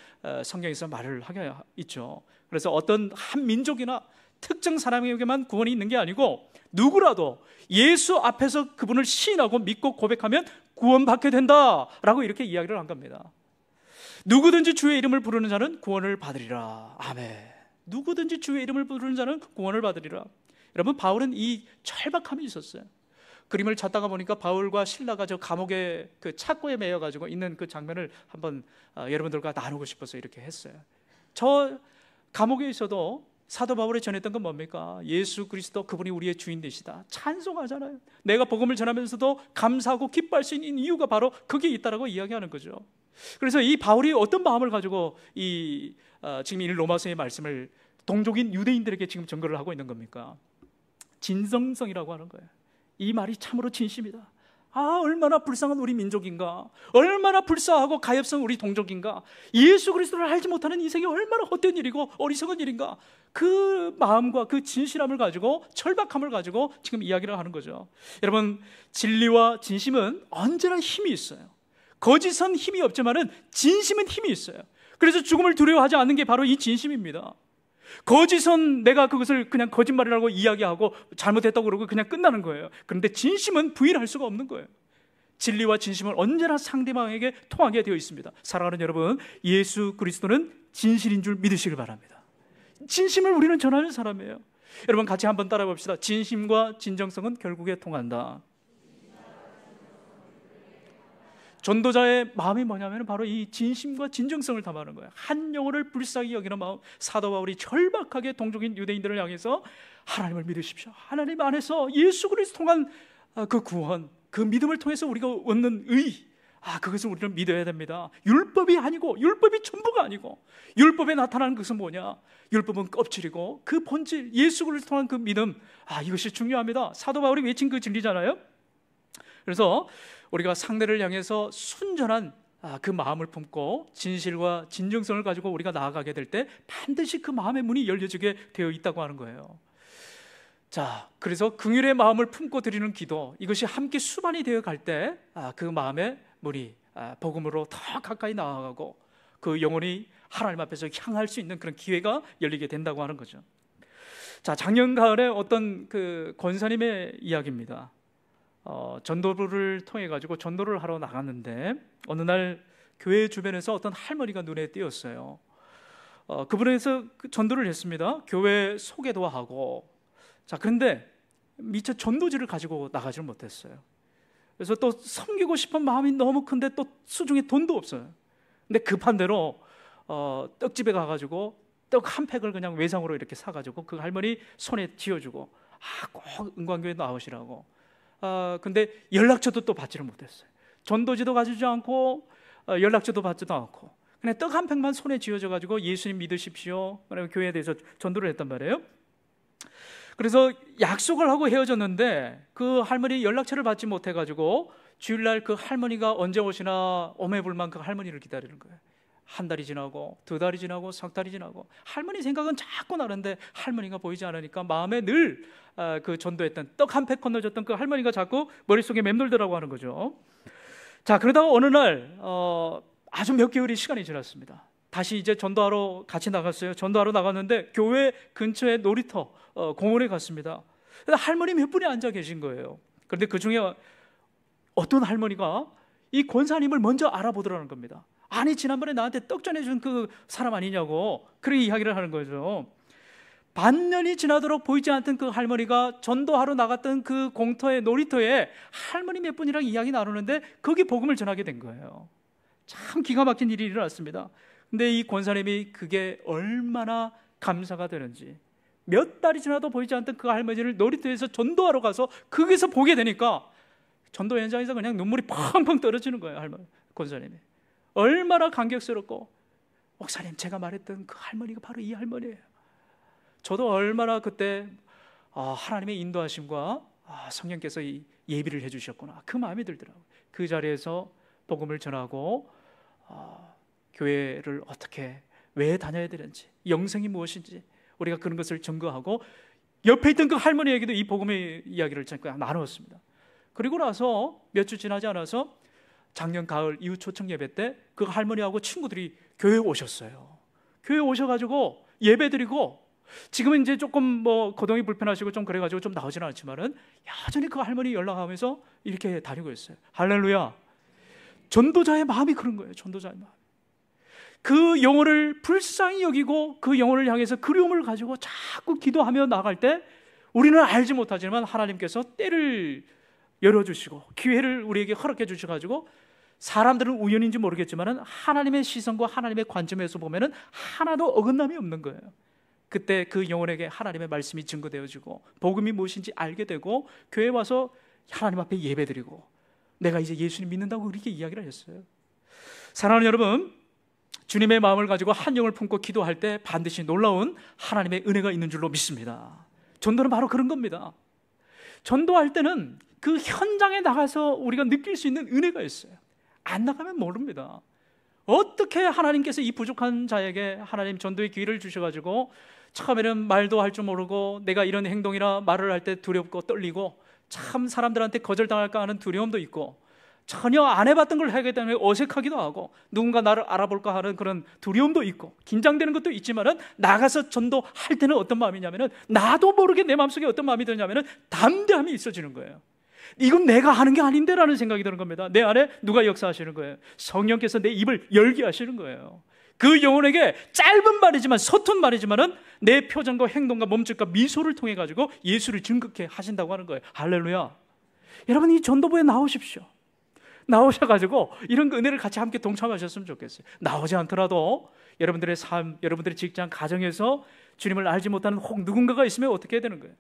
성경에서 말을 하게 있죠. 그래서 어떤 한 민족이나 특정 사람에게만 구원이 있는 게 아니고 누구라도 예수 앞에서 그분을 신하고 믿고 고백하면 구원받게 된다라고 이렇게 이야기를 한 겁니다. 누구든지 주의 이름을 부르는 자는 구원을 받으리라. 아멘. 누구든지 주의 이름을 부르는 자는 구원을 받으리라. 여러분 바울은 이 절박함이 있었어요. 그림을 찾다가 보니까 바울과 신라가 저 감옥에 그 착고에 매여 가지고 있는 그 장면을 한번 아, 여러분들과 나누고 싶어서 이렇게 했어요. 저 감옥에 있어도 사도 바울이 전했던 건 뭡니까? 예수 그리스도 그분이 우리의 주인 되시다. 찬송하잖아요. 내가 복음을 전하면서도 감사하고 기뻐할 수 있는 이유가 바로 그게 있다라고 이야기하는 거죠. 그래서 이 바울이 어떤 마음을 가지고 이 어, 지금 이 로마서의 말씀을 동족인 유대인들에게 지금 전거를 하고 있는 겁니까? 진성성이라고 하는 거예요. 이 말이 참으로 진심이다. 아, 얼마나 불쌍한 우리 민족인가. 얼마나 불쌍하고 가엾은 우리 동족인가. 예수 그리스도를 알지 못하는 인생이 얼마나 헛된 일이고 어리석은 일인가. 그 마음과 그 진실함을 가지고 철박함을 가지고 지금 이야기를 하는 거죠. 여러분, 진리와 진심은 언제나 힘이 있어요. 거짓은 힘이 없지만은 진심은 힘이 있어요. 그래서 죽음을 두려워하지 않는 게 바로 이 진심입니다. 거짓은 내가 그것을 그냥 거짓말이라고 이야기하고 잘못했다고 그러고 그냥 끝나는 거예요. 그런데 진심은 부인할 수가 없는 거예요. 진리와 진심은 언제나 상대방에게 통하게 되어 있습니다. 사랑하는 여러분, 예수 그리스도는 진실인 줄 믿으시길 바랍니다. 진심을 우리는 전하는 사람이에요. 여러분 같이 한번 따라 봅시다. 진심과 진정성은 결국에 통한다. 전도자의 마음이 뭐냐면 바로 이 진심과 진정성을 담하는 거예요. 한 영혼을 불쌍히 여기는 마음. 사도 바울이 절박하게 동족인 유대인들을 향해서 하나님을 믿으십시오. 하나님 안에서 예수 그리스도 통한 아, 그 구원, 그 믿음을 통해서 우리가 얻는 의, 아, 그것을 우리는 믿어야 됩니다. 율법이 아니고, 율법이 전부가 아니고, 율법에 나타나는 것은 뭐냐? 율법은 껍질이고, 그 본질, 예수 그리스도 통한 그 믿음, 아, 이것이 중요합니다. 사도 바울이 외친 그 진리잖아요. 그래서 우리가 상대를 향해서 순전한 아, 그 마음을 품고 진실과 진정성을 가지고 우리가 나아가게 될 때 반드시 그 마음의 문이 열려지게 되어 있다고 하는 거예요. 자, 그래서 긍휼의 마음을 품고 드리는 기도 이것이 함께 수반이 되어 갈 때그 아, 마음의 문이 아, 복음으로 더 가까이 나아가고 그 영혼이 하나님 앞에서 향할 수 있는 그런 기회가 열리게 된다고 하는 거죠. 자, 작년 가을에 어떤 그 권사님의 이야기입니다. 어, 전도를 통해 가지고 전도를 하러 나갔는데 어느 날 교회 주변에서 어떤 할머니가 눈에 띄었어요. 어, 그분에서 그 전도를 했습니다. 교회 소개도 하고 자 그런데 미처 전도지를 가지고 나가지를 못했어요. 그래서 또 섬기고 싶은 마음이 너무 큰데 또 수중에 돈도 없어요. 근데 급한 그 대로 어, 떡집에 가가지고 떡 한 팩을 그냥 외상으로 이렇게 사가지고 그 할머니 손에 쥐어주고 아꼭 은광교회 나오시라고 어, 근데 연락처도 또 받지를 못했어요. 전도지도 가지지 않고 어, 연락처도 받지도 않고 그냥 떡 한 팩만 손에 쥐어져 가지고 예수님 믿으십시오. 그리고 교회에 대해서 전도를 했단 말이에요. 그래서 약속을 하고 헤어졌는데 그 할머니 연락처를 받지 못해 가지고 주일날 그 할머니가 언제 오시나 오매불만그 할머니를 기다리는 거예요. 한 달이 지나고 두 달이 지나고 석 달이 지나고 할머니 생각은 자꾸 나는데 할머니가 보이지 않으니까 마음에 늘그 아, 전도했던 떡 한 팩 건너줬던 그 할머니가 자꾸 머릿속에 맴돌더라고 하는 거죠. 자 그러다가 어느 날 어, 아주 몇 개월이 시간이 지났습니다. 다시 이제 전도하러 같이 나갔어요. 전도하러 나갔는데 교회 근처에 놀이터 어, 공원에 갔습니다. 할머니 몇 분이 앉아 계신 거예요. 그런데 그 중에 어떤 할머니가 이 권사님을 먼저 알아보더라는 겁니다. 아니 지난번에 나한테 떡 전해준 그 사람 아니냐고 그렇게 이야기를 하는 거죠. 반년이 지나도록 보이지 않던 그 할머니가 전도하러 나갔던 그 공터의 놀이터에 할머니 몇 분이랑 이야기 나누는데 거기 복음을 전하게 된 거예요. 참 기가 막힌 일이 일어났습니다. 근데 이 권사님이 그게 얼마나 감사가 되는지 몇 달이 지나도 보이지 않던 그 할머니를 놀이터에서 전도하러 가서 거기서 보게 되니까 전도 현장에서 그냥 눈물이 펑펑 떨어지는 거예요, 할머니 권사님이. 얼마나 감격스럽고 목사님 제가 말했던 그 할머니가 바로 이 할머니예요. 저도 얼마나 그때 아, 하나님의 인도하심과 아, 성령께서 예비를 해주셨구나 그 마음이 들더라고요. 그 자리에서 복음을 전하고 아, 교회를 어떻게 왜 다녀야 되는지 영생이 무엇인지 우리가 그런 것을 증거하고 옆에 있던 그 할머니에게도 이 복음의 이야기를 잠깐 나누었습니다. 그리고 나서 몇 주 지나지 않아서 작년 가을 이후 초청 예배 때 그 할머니하고 친구들이 교회 오셨어요. 교회 오셔가지고 예배 드리고 지금은 이제 조금 뭐 거동이 불편하시고 좀 그래가지고 좀 나오지는 않지만은 여전히 그 할머니 연락하면서 이렇게 다니고 있어요. 할렐루야. 전도자의 마음이 그런 거예요. 전도자의 마음. 그 영혼을 불쌍히 여기고 그 영혼을 향해서 그리움을 가지고 자꾸 기도하며 나갈 때 우리는 알지 못하지만 하나님께서 때를 열어주시고 기회를 우리에게 허락해 주셔가지고 사람들은 우연인지 모르겠지만 하나님의 시선과 하나님의 관점에서 보면 하나도 어긋남이 없는 거예요. 그때 그 영혼에게 하나님의 말씀이 증거되어지고 복음이 무엇인지 알게 되고 교회 와서 하나님 앞에 예배드리고 내가 이제 예수님 믿는다고 그렇게 이야기를 했어요. 사랑하는 여러분, 주님의 마음을 가지고 한 영을 품고 기도할 때 반드시 놀라운 하나님의 은혜가 있는 줄로 믿습니다. 전도는 바로 그런 겁니다. 전도할 때는 그 현장에 나가서 우리가 느낄 수 있는 은혜가 있어요. 안 나가면 모릅니다. 어떻게 하나님께서 이 부족한 자에게 하나님 전도의 귀를 주셔가지고 처음에는 말도 할 줄 모르고 내가 이런 행동이라 말을 할 때 두렵고 떨리고 참 사람들한테 거절당할까 하는 두려움도 있고 전혀 안 해봤던 걸하게 되면 어색하기도 하고 누군가 나를 알아볼까 하는 그런 두려움도 있고 긴장되는 것도 있지만은 나가서 전도할 때는 어떤 마음이냐면은 나도 모르게 내 마음속에 어떤 마음이 드냐면은 담대함이 있어지는 거예요. 이건 내가 하는 게 아닌데라는 생각이 드는 겁니다. 내 안에 누가 역사하시는 거예요. 성령께서 내 입을 열게 하시는 거예요. 그 영혼에게 짧은 말이지만 서툰 말이지만은 내 표정과 행동과 몸짓과 미소를 통해 가지고 예수를 증극해 하신다고 하는 거예요. 할렐루야. 여러분 이 전도부에 나오십시오. 나오셔가지고 이런 그 은혜를 같이 함께 동참하셨으면 좋겠어요. 나오지 않더라도 여러분들의 삶, 여러분들의 직장, 가정에서 주님을 알지 못하는 혹 누군가가 있으면 어떻게 해야 되는 거예요?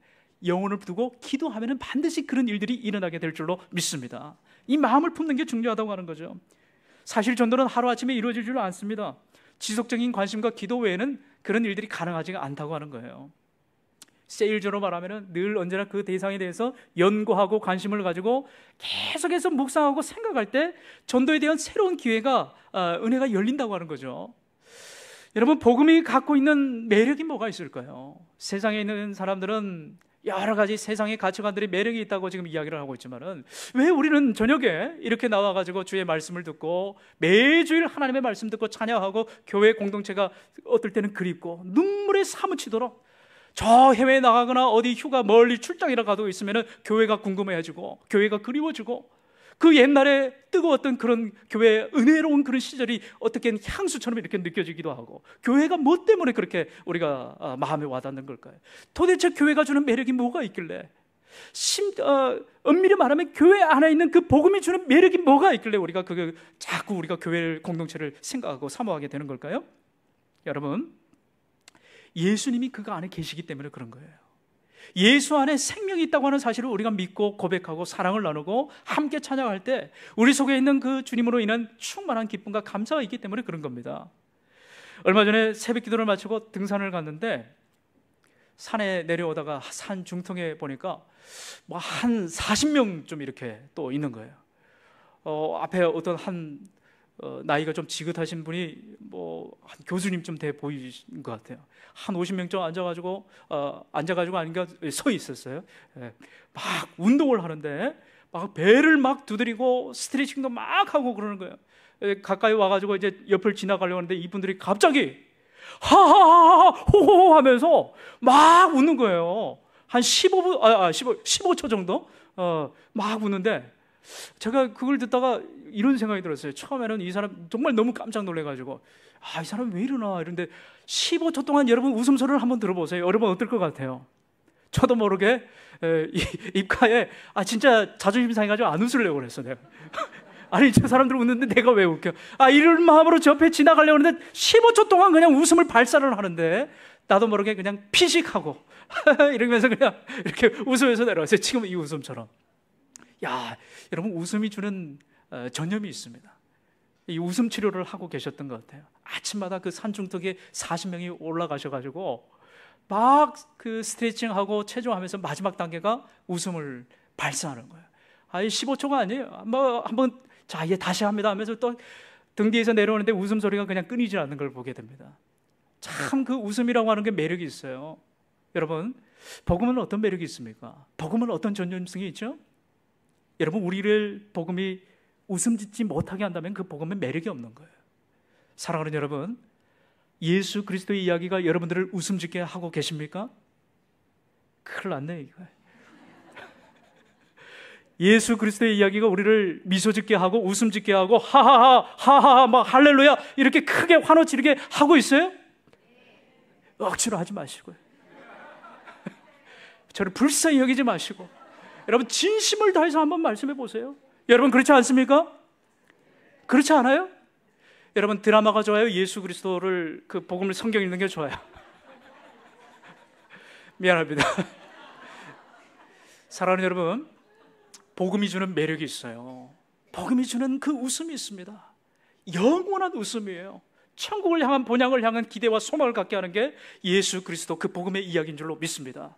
영혼을 두고 기도하면 반드시 그런 일들이 일어나게 될 줄로 믿습니다. 이 마음을 품는 게 중요하다고 하는 거죠. 사실 전도는 하루아침에 이루어질 줄 않습니다. 지속적인 관심과 기도 외에는 그런 일들이 가능하지가 않다고 하는 거예요. 세일즈로 말하면 늘 언제나 그 대상에 대해서 연구하고 관심을 가지고 계속해서 묵상하고 생각할 때 전도에 대한 새로운 기회가 아, 은혜가 열린다고 하는 거죠. 여러분 복음이 갖고 있는 매력이 뭐가 있을까요? 세상에 있는 사람들은 여러 가지 세상의 가치관들이 매력이 있다고 지금 이야기를 하고 있지만은 왜 우리는 저녁에 이렇게 나와 가지고 주의 말씀을 듣고 매주일 하나님의 말씀 듣고 찬양하고 교회 공동체가 어떨 때는 그립고 눈물에 사무치도록 저 해외에 나가거나 어디 휴가 멀리 출장이라 가도 있으면은 교회가 궁금해지고 교회가 그리워지고 그 옛날에 뜨거웠던 그런 교회의 은혜로운 그런 시절이 어떻게 향수처럼 이렇게 느껴지기도 하고 교회가 뭐 때문에 그렇게 우리가 아, 마음에 와닿는 걸까요? 도대체 교회가 주는 매력이 뭐가 있길래 심, 어, 엄밀히 말하면 교회 안에 있는 그 복음이 주는 매력이 뭐가 있길래 우리가 그 자꾸 우리가 교회 공동체를 생각하고 사모하게 되는 걸까요? 여러분 예수님이 그 안에 계시기 때문에 그런 거예요 예수 안에 생명이 있다고 하는 사실을 우리가 믿고 고백하고 사랑을 나누고 함께 찬양할 때 우리 속에 있는 그 주님으로 인한 충만한 기쁨과 감사가 있기 때문에 그런 겁니다. 얼마 전에 새벽 기도를 마치고 등산을 갔는데 산에 내려오다가 산 중턱에 보니까 뭐한 40명 좀 이렇게 또 있는 거예요. 어, 앞에 어떤 한 어, 나이가 좀 지긋하신 분이 뭐한 교수님쯤 돼 보이신 것 같아요. 한 50명쯤 앉아가지고 어, 앉아가지고 아닌가 서 있었어요. 예. 막 운동을 하는데 막 배를 막 두드리고 스트레칭도 막 하고 그러는 거예요. 예, 가까이 와가지고 이제 옆을 지나가려고 하는데 이분들이 갑자기 하하하하 호호 하면서 막 웃는 거예요. 한 15분 아, 아 15, 15초 정도 어, 막 웃는데 제가 그걸 듣다가 이런 생각이 들었어요. 처음에는 이 사람 정말 너무 깜짝 놀래가지고 아, 이 사람 왜 이러나 이런데 15초 동안 여러분 웃음소리를 한번 들어보세요. 여러분 어떨 것 같아요? 저도 모르게 에, 입가에 아 진짜 자존심 상해가지고 안 웃으려고 그랬어 내가. 아니 저 사람들 웃는데 내가 왜 웃겨? 아 이런 마음으로 저 앞에 지나가려고 하는데 15초 동안 그냥 웃음을 발사를 하는데 나도 모르게 그냥 피식하고 이러면서 그냥 이렇게 웃으면서 내려왔어요. 지금 이 웃음처럼. 야, 여러분 웃음이 주는 어, 전염이 있습니다. 이 웃음 치료를 하고 계셨던 것 같아요. 아침마다 그 산중턱에 40명이 올라가셔가지고 막 그 스트레칭하고 체조하면서 마지막 단계가 웃음을 발사하는 거예요. 아예 15초가 아니에요. 뭐 한번 자 이제 다시 합니다 하면서 또 등 뒤에서 내려오는데 웃음 소리가 그냥 끊이질 않는 걸 보게 됩니다. 참 그 웃음이라고 하는 게 매력이 있어요. 여러분 복음은 어떤 매력이 있습니까? 복음은 어떤 전염성이 있죠? 여러분 우리를 복음이 웃음 짓지 못하게 한다면 그 복음의 매력이 없는 거예요. 사랑하는 여러분, 예수 그리스도의 이야기가 여러분들을 웃음 짓게 하고 계십니까? 큰일 났네 이거. 예수 그리스도의 이야기가 우리를 미소 짓게 하고 웃음 짓게 하고 하하하 하하하 막 할렐루야 이렇게 크게 환호 지르게 하고 있어요? 억지로 하지 마시고요. 저를 불쌍히 여기지 마시고 여러분 진심을 다해서 한번 말씀해 보세요. 여러분 그렇지 않습니까? 그렇지 않아요? 여러분 드라마가 좋아요. 예수 그리스도를 그 복음을 성경 읽는 게 좋아요. 미안합니다. 사랑하는 여러분, 복음이 주는 매력이 있어요. 복음이 주는 그 웃음이 있습니다. 영원한 웃음이에요. 천국을 향한 본향을 향한 기대와 소망을 갖게 하는 게 예수 그리스도 그 복음의 이야기인 줄로 믿습니다.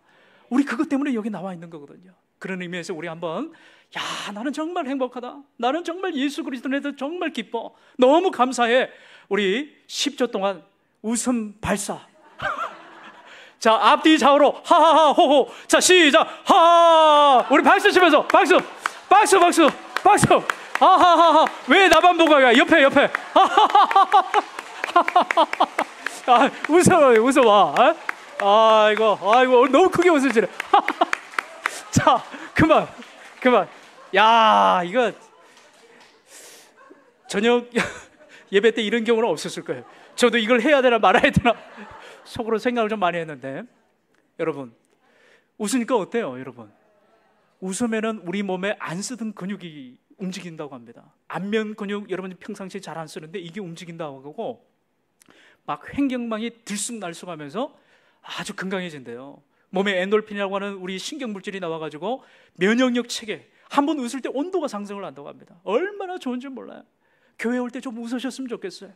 우리 그것 때문에 여기 나와 있는 거거든요. 그런 의미에서 우리 한번 야 나는 정말 행복하다. 나는 정말 예수 그리스도에서 정말 기뻐. 너무 감사해. 우리 10초 동안 웃음 발사. 자 앞뒤 좌우로 하하하 호호. 자 시작 하. 우리 박수 치면서 박수 박수 박수 박수. 하하하하 왜 나만 보고 가 옆에 옆에 하하하하 하 아, 웃어웃어와아 이거 아 이거 너무 크게 웃으시네 자, 그만, 그만. 야, 이거 저녁 예배 때 이런 경우는 없었을 거예요. 저도 이걸 해야 되나 말아야 되나 속으로 생각을 좀 많이 했는데 여러분 웃으니까 어때요, 여러분? 웃으면은 우리 몸에 안 쓰던 근육이 움직인다고 합니다. 안면 근육 여러분 평상시에 잘 안 쓰는데 이게 움직인다고 하고 막횡격망이 들쑥날쑥하면서 아주 건강해진대요. 몸에 엔돌핀이라고 하는 우리 신경 물질이 나와가지고 면역력 체계 한번 웃을 때 온도가 상승을 한다고 합니다. 얼마나 좋은지 몰라요. 교회 올 때 좀 웃으셨으면 좋겠어요.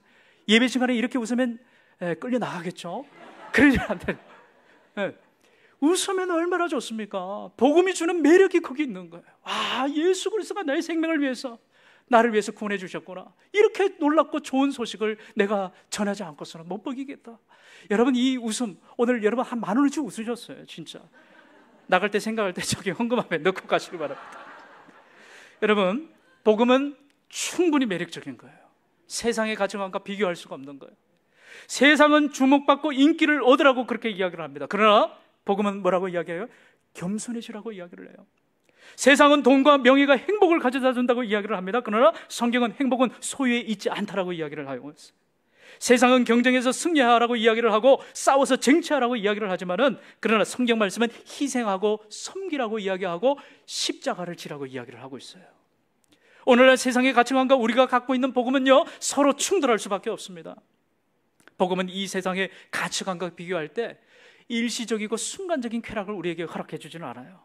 예배 시간에 이렇게 웃으면 에, 예, 끌려 나가겠죠. 그러지 않대. 예. 웃으면 얼마나 좋습니까? 복음이 주는 매력이 거기 있는 거예요. 아, 예수 그리스도가 나의 생명을 위해서 나를 위해서 구원해 주셨구나. 이렇게 놀랍고 좋은 소식을 내가 전하지 않고서는 못버이겠다 여러분 이 웃음 오늘 여러분 한 만 원을 주고 웃으셨어요, 진짜. 나갈 때 생각할 때 저기 헌금 앞에 넣고 가시기 바랍니다. 여러분 복음은 충분히 매력적인 거예요. 세상의 가치관과 비교할 수가 없는 거예요. 세상은 주목받고 인기를 얻으라고 그렇게 이야기를 합니다. 그러나 복음은 뭐라고 이야기해요? 겸손해지라고 이야기를 해요. 세상은 돈과 명예가 행복을 가져다 준다고 이야기를 합니다. 그러나 성경은 행복은 소유에 있지 않다라고 이야기를 하고 있습니다 세상은 경쟁에서 승리하라고 이야기를 하고 싸워서 쟁취하라고 이야기를 하지만은 그러나 성경 말씀은 희생하고 섬기라고 이야기하고 십자가를 지라고 이야기를 하고 있어요. 오늘날 세상의 가치관과 우리가 갖고 있는 복음은요 서로 충돌할 수밖에 없습니다. 복음은 이 세상의 가치관과 비교할 때 일시적이고 순간적인 쾌락을 우리에게 허락해 주지는 않아요.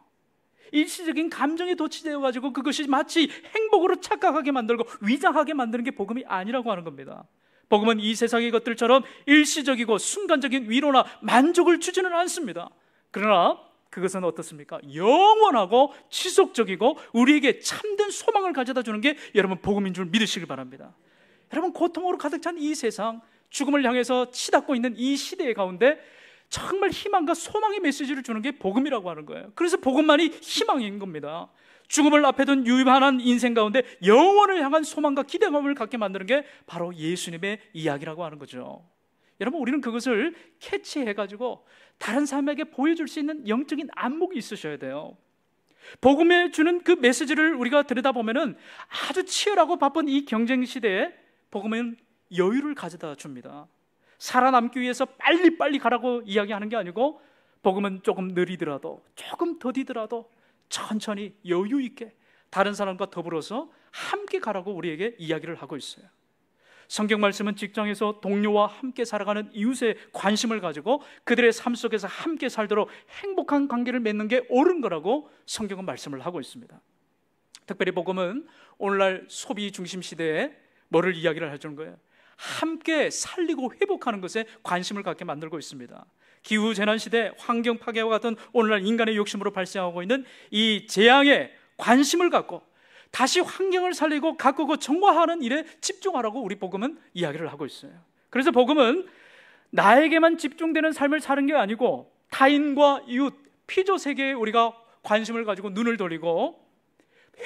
일시적인 감정에 도취되어 가지고 그것이 마치 행복으로 착각하게 만들고 위장하게 만드는 게 복음이 아니라고 하는 겁니다. 복음은 이 세상의 것들처럼 일시적이고 순간적인 위로나 만족을 주지는 않습니다. 그러나 그것은 어떻습니까? 영원하고 지속적이고 우리에게 참된 소망을 가져다 주는 게 여러분 복음인 줄 믿으시길 바랍니다. 여러분 고통으로 가득 찬 이 세상, 죽음을 향해서 치닫고 있는 이 시대의 가운데 정말 희망과 소망의 메시지를 주는 게 복음이라고 하는 거예요. 그래서 복음만이 희망인 겁니다. 죽음을 앞에 둔유일한 인생 가운데 영원을 향한 소망과 기대감을 갖게 만드는 게 바로 예수님의 이야기라고 하는 거죠. 여러분, 우리는 그것을 캐치해가지고 다른 사람에게 보여줄 수 있는 영적인 안목이 있으셔야 돼요. 복음에 주는 그 메시지를 우리가 들여다보면은 아주 치열하고 바쁜 이 경쟁 시대에 복음은 여유를 가져다 줍니다. 살아남기 위해서 빨리빨리 가라고 이야기하는 게 아니고 복음은 조금 느리더라도 조금 더디더라도 천천히 여유 있게 다른 사람과 더불어서 함께 가라고 우리에게 이야기를 하고 있어요. 성경 말씀은 직장에서 동료와 함께 살아가는 이웃에 관심을 가지고 그들의 삶 속에서 함께 살도록 행복한 관계를 맺는 게 옳은 거라고 성경은 말씀을 하고 있습니다. 특별히 복음은 오늘날 소비 중심 시대에 뭐를 이야기를 해주는 거예요? 함께 살리고 회복하는 것에 관심을 갖게 만들고 있습니다. 기후 재난 시대, 환경 파괴와 같은 오늘날 인간의 욕심으로 발생하고 있는 이 재앙에 관심을 갖고 다시 환경을 살리고 가꾸고 정화하는 일에 집중하라고 우리 복음은 이야기를 하고 있어요. 그래서 복음은 나에게만 집중되는 삶을 사는 게 아니고 타인과 이웃, 피조 세계에 우리가 관심을 가지고 눈을 돌리고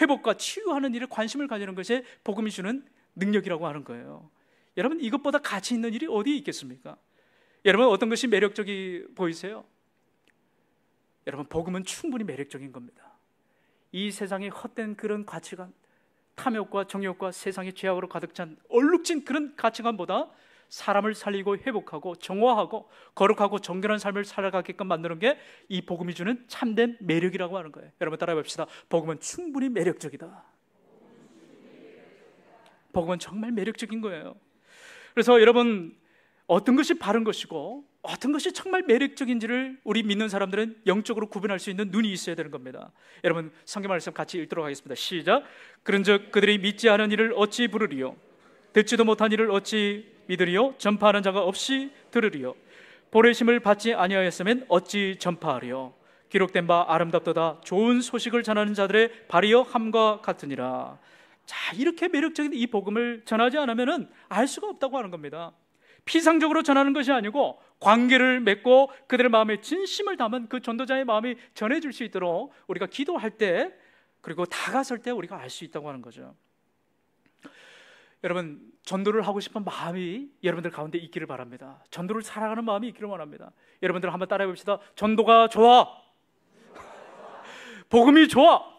회복과 치유하는 일에 관심을 가지는 것이 복음이 주는 능력이라고 하는 거예요. 여러분 이것보다 가치 있는 일이 어디 있겠습니까? 여러분 어떤 것이 매력적이 보이세요? 여러분 복음은 충분히 매력적인 겁니다. 이 세상의 헛된 그런 가치관, 탐욕과 정욕과 세상의 죄악으로 가득 찬 얼룩진 그런 가치관보다 사람을 살리고 회복하고 정화하고 거룩하고 정결한 삶을 살아가게끔 만드는 게 이 복음이 주는 참된 매력이라고 하는 거예요. 여러분 따라해 봅시다. 복음은 충분히 매력적이다. 복음은 정말 매력적인 거예요. 그래서 여러분 어떤 것이 바른 것이고 어떤 것이 정말 매력적인지를 우리 믿는 사람들은 영적으로 구분할 수 있는 눈이 있어야 되는 겁니다. 여러분 성경 말씀 같이 읽도록 하겠습니다. 시작. 그런즉 그들이 믿지 않은 일을 어찌 부르리요? 듣지도 못한 일을 어찌 믿으리요? 전파하는 자가 없이 들으리요? 보내심을 받지 아니하였으면 어찌 전파하리요? 기록된 바 아름답도다 좋은 소식을 전하는 자들의 발이여 함과 같으니라. 자, 이렇게 매력적인 이 복음을 전하지 않으면알 수가 없다고 하는 겁니다. 피상적으로 전하는 것이 아니고 관계를 맺고 그들의 마음에 진심을 담은 그 전도자의 마음이 전해질 수 있도록 우리가 기도할 때 그리고 다가설 때 우리가 알 수 있다고 하는 거죠. 여러분 전도를 하고 싶은 마음이 여러분들 가운데 있기를 바랍니다. 전도를 사랑하는 마음이 있기를 원합니다. 여러분들 한번 따라해 봅시다. 전도가 좋아. 복음이 좋아.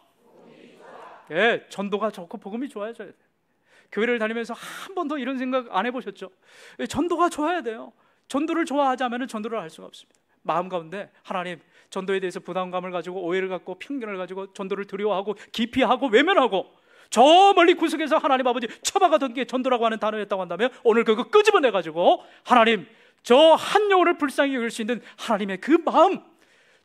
예, 전도가 좋고 복음이 좋아져야 돼요. 교회를 다니면서 한 번도 이런 생각 안 해보셨죠? 예, 전도가 좋아야 돼요. 전도를 좋아하자면 전도를 할 수가 없습니다. 마음 가운데 하나님 전도에 대해서 부담감을 가지고 오해를 갖고 편견을 가지고 전도를 두려워하고 기피하고 외면하고 저 멀리 구석에서 하나님 아버지 처박아둔 게 전도라고 하는 단어였다고 한다면 오늘 그거 끄집어내 가지고 하나님 저 한 영혼을 불쌍히 여길 수 있는 하나님의 그 마음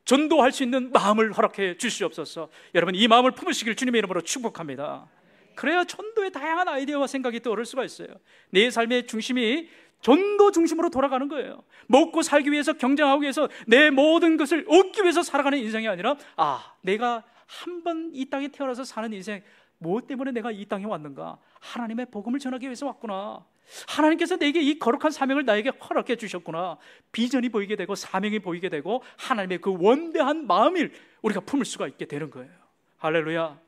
전도할 수 있는 마음을 허락해 주시옵소서. 여러분 이 마음을 품으시길 주님의 이름으로 축복합니다. 그래야 전도의 다양한 아이디어와 생각이 떠오를 수가 있어요. 내 삶의 중심이 전도 중심으로 돌아가는 거예요. 먹고 살기 위해서 경쟁하기 위해서 내 모든 것을 얻기 위해서 살아가는 인생이 아니라 아, 내가 한 번 이 땅에 태어나서 사는 인생 무엇 때문에 내가 이 땅에 왔는가? 하나님의 복음을 전하기 위해서 왔구나. 하나님께서 내게 이 거룩한 사명을 나에게 허락해 주셨구나. 비전이 보이게 되고 사명이 보이게 되고 하나님의 그 원대한 마음을 우리가 품을 수가 있게 되는 거예요. 할렐루야.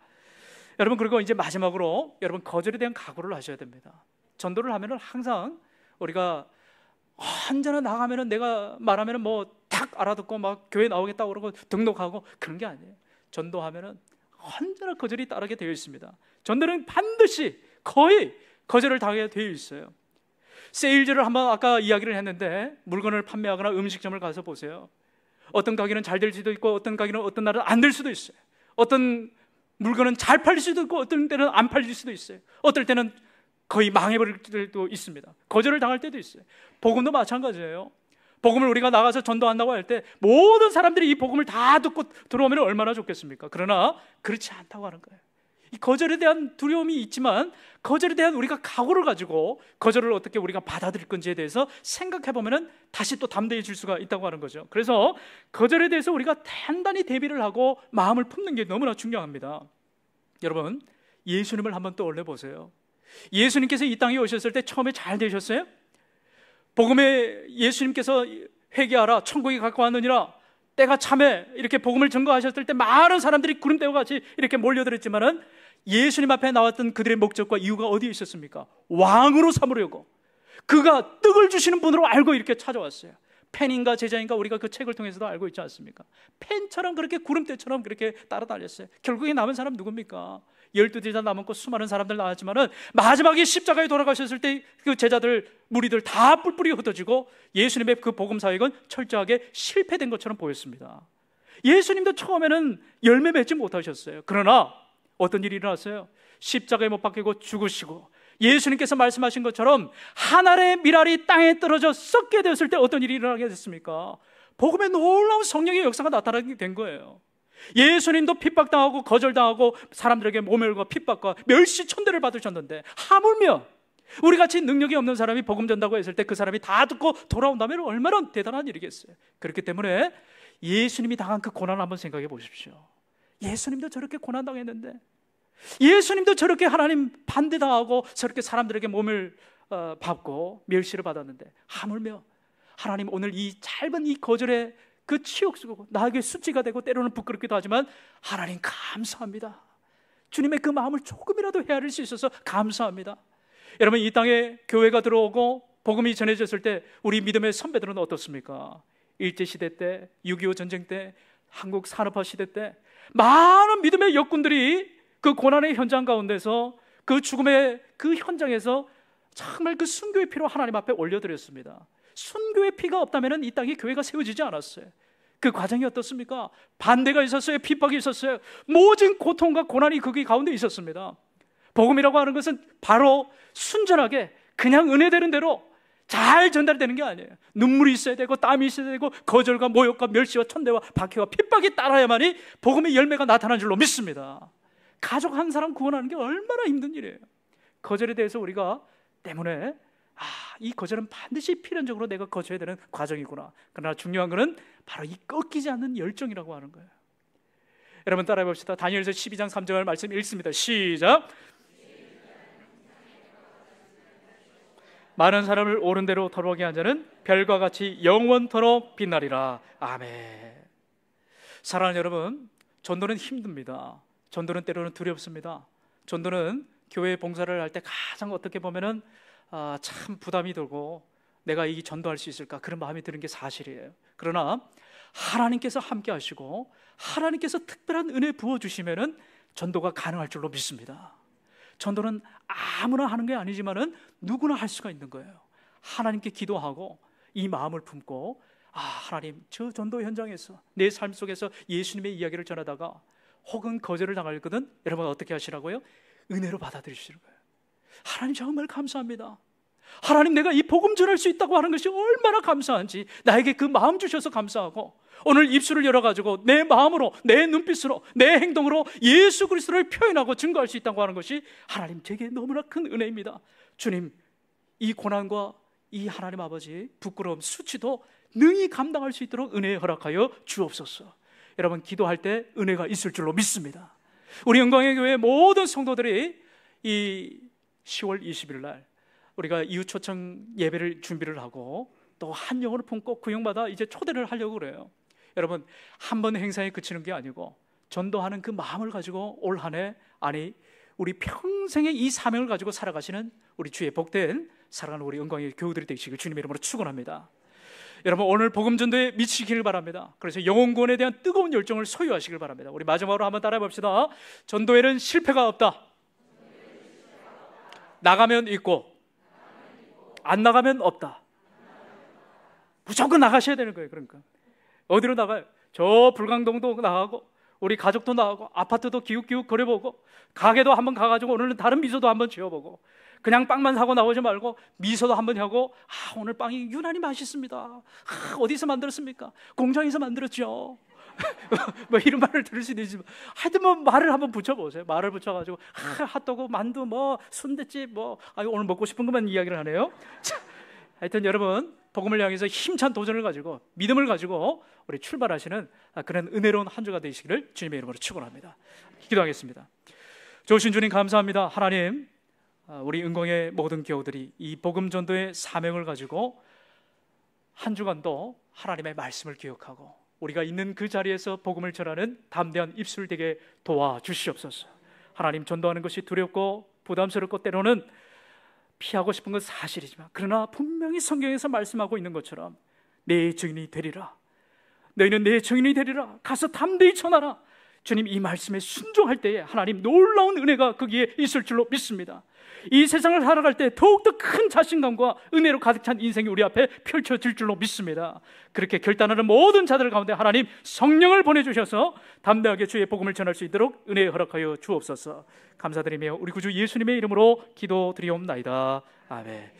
여러분 그리고 이제 마지막으로 여러분 거절에 대한 각오를 하셔야 됩니다. 전도를 하면은 항상 우리가 언제나 나가면은 내가 말하면은 뭐 딱 알아듣고 막 교회 나오겠다고 그러고 등록하고 그런 게 아니에요. 전도하면은 언제나 거절이 따르게 되어 있습니다. 전도는 반드시 거의 거절을 당하게 되어 있어요. 세일즈를 한번 아까 이야기를 했는데 물건을 판매하거나 음식점을 가서 보세요. 어떤 가게는 잘 될 수도 있고 어떤 가게는 어떤 날은 안 될 수도 있어요. 어떤 물건은 잘 팔릴 수도 있고 어떤 때는 안 팔릴 수도 있어요. 어떨 때는 거의 망해버릴 때도 있습니다. 거절을 당할 때도 있어요. 복음도 마찬가지예요. 복음을 우리가 나가서 전도한다고 할 때 모든 사람들이 이 복음을 다 듣고 들어오면 얼마나 좋겠습니까? 그러나 그렇지 않다고 하는 거예요. 이 거절에 대한 두려움이 있지만 거절에 대한 우리가 각오를 가지고 거절을 어떻게 우리가 받아들일 건지에 대해서 생각해 보면은 다시 또 담대해질 수가 있다고 하는 거죠. 그래서 거절에 대해서 우리가 단단히 대비를 하고 마음을 품는 게 너무나 중요합니다. 여러분 예수님을 한번 떠올려 보세요. 예수님께서 이 땅에 오셨을 때 처음에 잘 되셨어요? 복음에 예수님께서 회개하라 천국이 갖고 왔느니라 때가 참해 이렇게 복음을 증거하셨을 때 많은 사람들이 구름대와 같이 이렇게 몰려들었지만은 예수님 앞에 나왔던 그들의 목적과 이유가 어디에 있었습니까? 왕으로 삼으려고. 그가 떡을 주시는 분으로 알고 이렇게 찾아왔어요. 팬인가 제자인가 우리가 그 책을 통해서도 알고 있지 않습니까? 팬처럼 그렇게 구름대처럼 그렇게 따라다녔어요. 결국에 남은 사람 누굽니까? 열두 제자 남았고 수많은 사람들 나왔지만은 마지막에 십자가에 돌아가셨을 때 그 제자들 무리들 다 뿔뿔이 흩어지고 예수님의 그 복음 사역은 철저하게 실패된 것처럼 보였습니다. 예수님도 처음에는 열매 맺지 못하셨어요. 그러나 어떤 일이 일어났어요? 십자가에 못 박히고 죽으시고 예수님께서 말씀하신 것처럼 하늘의 미랄이 땅에 떨어져 썩게 되었을 때 어떤 일이 일어나게 됐습니까? 복음의 놀라운 성령의 역사가 나타나게 된 거예요. 예수님도 핍박당하고 거절당하고 사람들에게 모멸과 핍박과 멸시천대를 받으셨는데 하물며 우리 같이 능력이 없는 사람이 복음 전다고 했을 때 그 사람이 다 듣고 돌아온다면 얼마나 대단한 일이겠어요. 그렇기 때문에 예수님이 당한 그 고난 을 한번 생각해 보십시오. 예수님도 저렇게 고난당했는데 예수님도 저렇게 하나님 반대당하고 저렇게 사람들에게 몸을 어, 받고 멸시를 받았는데 하물며 하나님 오늘 이 짧은 이 거절에 그 치욕 쓰고 나에게 수치가 되고 때로는 부끄럽기도 하지만 하나님 감사합니다. 주님의 그 마음을 조금이라도 헤아릴 수 있어서 감사합니다. 여러분 이 땅에 교회가 들어오고 복음이 전해졌을 때 우리 믿음의 선배들은 어떻습니까? 일제시대 때, 6.25 전쟁 때, 한국 산업화 시대 때 많은 믿음의 역군들이 그 고난의 현장 가운데서 그 죽음의 그 현장에서 정말 그 순교의 피로 하나님 앞에 올려드렸습니다. 순교의 피가 없다면 이 땅에 교회가 세워지지 않았어요. 그 과정이 어떻습니까? 반대가 있었어요. 핍박이 있었어요. 모든 고통과 고난이 거기 가운데 있었습니다. 복음이라고 하는 것은 바로 순전하게 그냥 은혜되는 대로 잘 전달되는 게 아니에요. 눈물이 있어야 되고 땀이 있어야 되고 거절과 모욕과 멸시와 천대와 박해와 핍박이 따라야만이 복음의 열매가 나타난 줄로 믿습니다. 가족 한 사람 구원하는 게 얼마나 힘든 일이에요. 거절에 대해서 우리가 때문에 아, 이 거절은 반드시 필연적으로 내가 거쳐야 되는 과정이구나. 그러나 중요한 것은 바로 이 꺾이지 않는 열정이라고 하는 거예요. 여러분 따라해 봅시다. 다니엘서 12장 3절 말씀 읽습니다. 시작. 많은 사람을 옳은 대로 돌아오게 한자는 별과 같이 영원토록 빛나리라. 아멘. 사랑하는 여러분, 전도는 힘듭니다. 전도는 때로는 두렵습니다. 전도는 교회 봉사를 할 때 가장 어떻게 보면은 아, 참 부담이 들고 내가 이 전도할 수 있을까 그런 마음이 드는 게 사실이에요. 그러나 하나님께서 함께 하시고 하나님께서 특별한 은혜 부어 주시면은 전도가 가능할 줄로 믿습니다. 전도는 아무나 하는 게 아니지만은 누구나 할 수가 있는 거예요. 하나님께 기도하고 이 마음을 품고 아, 하나님, 저 전도 현장에서 내 삶 속에서 예수님의 이야기를 전하다가 혹은 거절을 당하거든 여러분 어떻게 하시라고요? 은혜로 받아들이시는 거예요. 하나님 정말 감사합니다. 하나님 내가 이 복음 전할 수 있다고 하는 것이 얼마나 감사한지 나에게 그 마음 주셔서 감사하고 오늘 입술을 열어가지고 내 마음으로 내 눈빛으로 내 행동으로 예수 그리스도를 표현하고 증거할 수 있다고 하는 것이 하나님 제게 너무나 큰 은혜입니다. 주님 이 고난과 이 하나님 아버지의 부끄러움 수치도 능히 감당할 수 있도록 은혜 허락하여 주옵소서. 여러분 기도할 때 은혜가 있을 줄로 믿습니다. 우리 영광의 교회 모든 성도들이 이 10월 20일 날 우리가 이웃 초청 예배를 준비를 하고 또 한 영혼을 품고 그형마다 이제 초대를 하려고 그래요. 여러분 한 번 행사에 그치는 게 아니고 전도하는 그 마음을 가지고 올 한 해 아니 우리 평생의 이 사명을 가지고 살아가시는 우리 주의 복된 사랑하는 우리 영광의 교우들이 되시길 주님의 이름으로 축원합니다. 여러분 오늘 복음 전도에 미치기를 바랍니다. 그래서 영혼 구원에 대한 뜨거운 열정을 소유하시길 바랍니다. 우리 마지막으로 한번 따라해 봅시다. 전도에는 실패가 없다. 나가면 있고 안 나가면 없다. 무조건 나가셔야 되는 거예요. 그러니까 어디로 나가요? 저 불광동도 나가고 우리 가족도 나가고 아파트도 기웃기웃 거려보고 가게도 한번 가가지고 오늘은 다른 미소도 한번 지어보고 그냥 빵만 사고 나오지 말고 미소도 한번 하고 아 오늘 빵이 유난히 맛있습니다. 아, 어디서 만들었습니까? 공장에서 만들었죠. 뭐 이런 말을 들을 수도 있지만 하여튼 뭐 말을 한번 붙여보세요. 말을 붙여가지고 하, 네. 핫도그, 만두, 뭐 순대집, 뭐 아, 오늘 먹고 싶은 것만 이야기를 하네요. 자, 하여튼 여러분 복음을 향해서 힘찬 도전을 가지고 믿음을 가지고 우리 출발하시는 그런 은혜로운 한 주가 되시기를 주님의 이름으로 축원합니다. 기도하겠습니다. 좋으신 주님 감사합니다. 하나님 아, 우리 은공의 모든 교우들이 이 복음 전도의 사명을 가지고 한 주간도 하나님의 말씀을 기억하고 우리가 있는 그 자리에서 복음을 전하는 담대한 입술 되게 도와주시옵소서. 하나님 전도하는 것이 두렵고 부담스럽고 때로는 피하고 싶은 건 사실이지만 그러나 분명히 성경에서 말씀하고 있는 것처럼 내 증인이 되리라. 너희는 내 증인이 되리라. 가서 담대히 전하라. 주님 이 말씀에 순종할 때에 하나님 놀라운 은혜가 거기에 있을 줄로 믿습니다. 이 세상을 살아갈 때 더욱더 큰 자신감과 은혜로 가득 찬 인생이 우리 앞에 펼쳐질 줄로 믿습니다. 그렇게 결단하는 모든 자들 가운데 하나님 성령을 보내주셔서 담대하게 주의 복음을 전할 수 있도록 은혜 허락하여 주옵소서. 감사드리며 우리 구주 예수님의 이름으로 기도드리옵나이다. 아멘.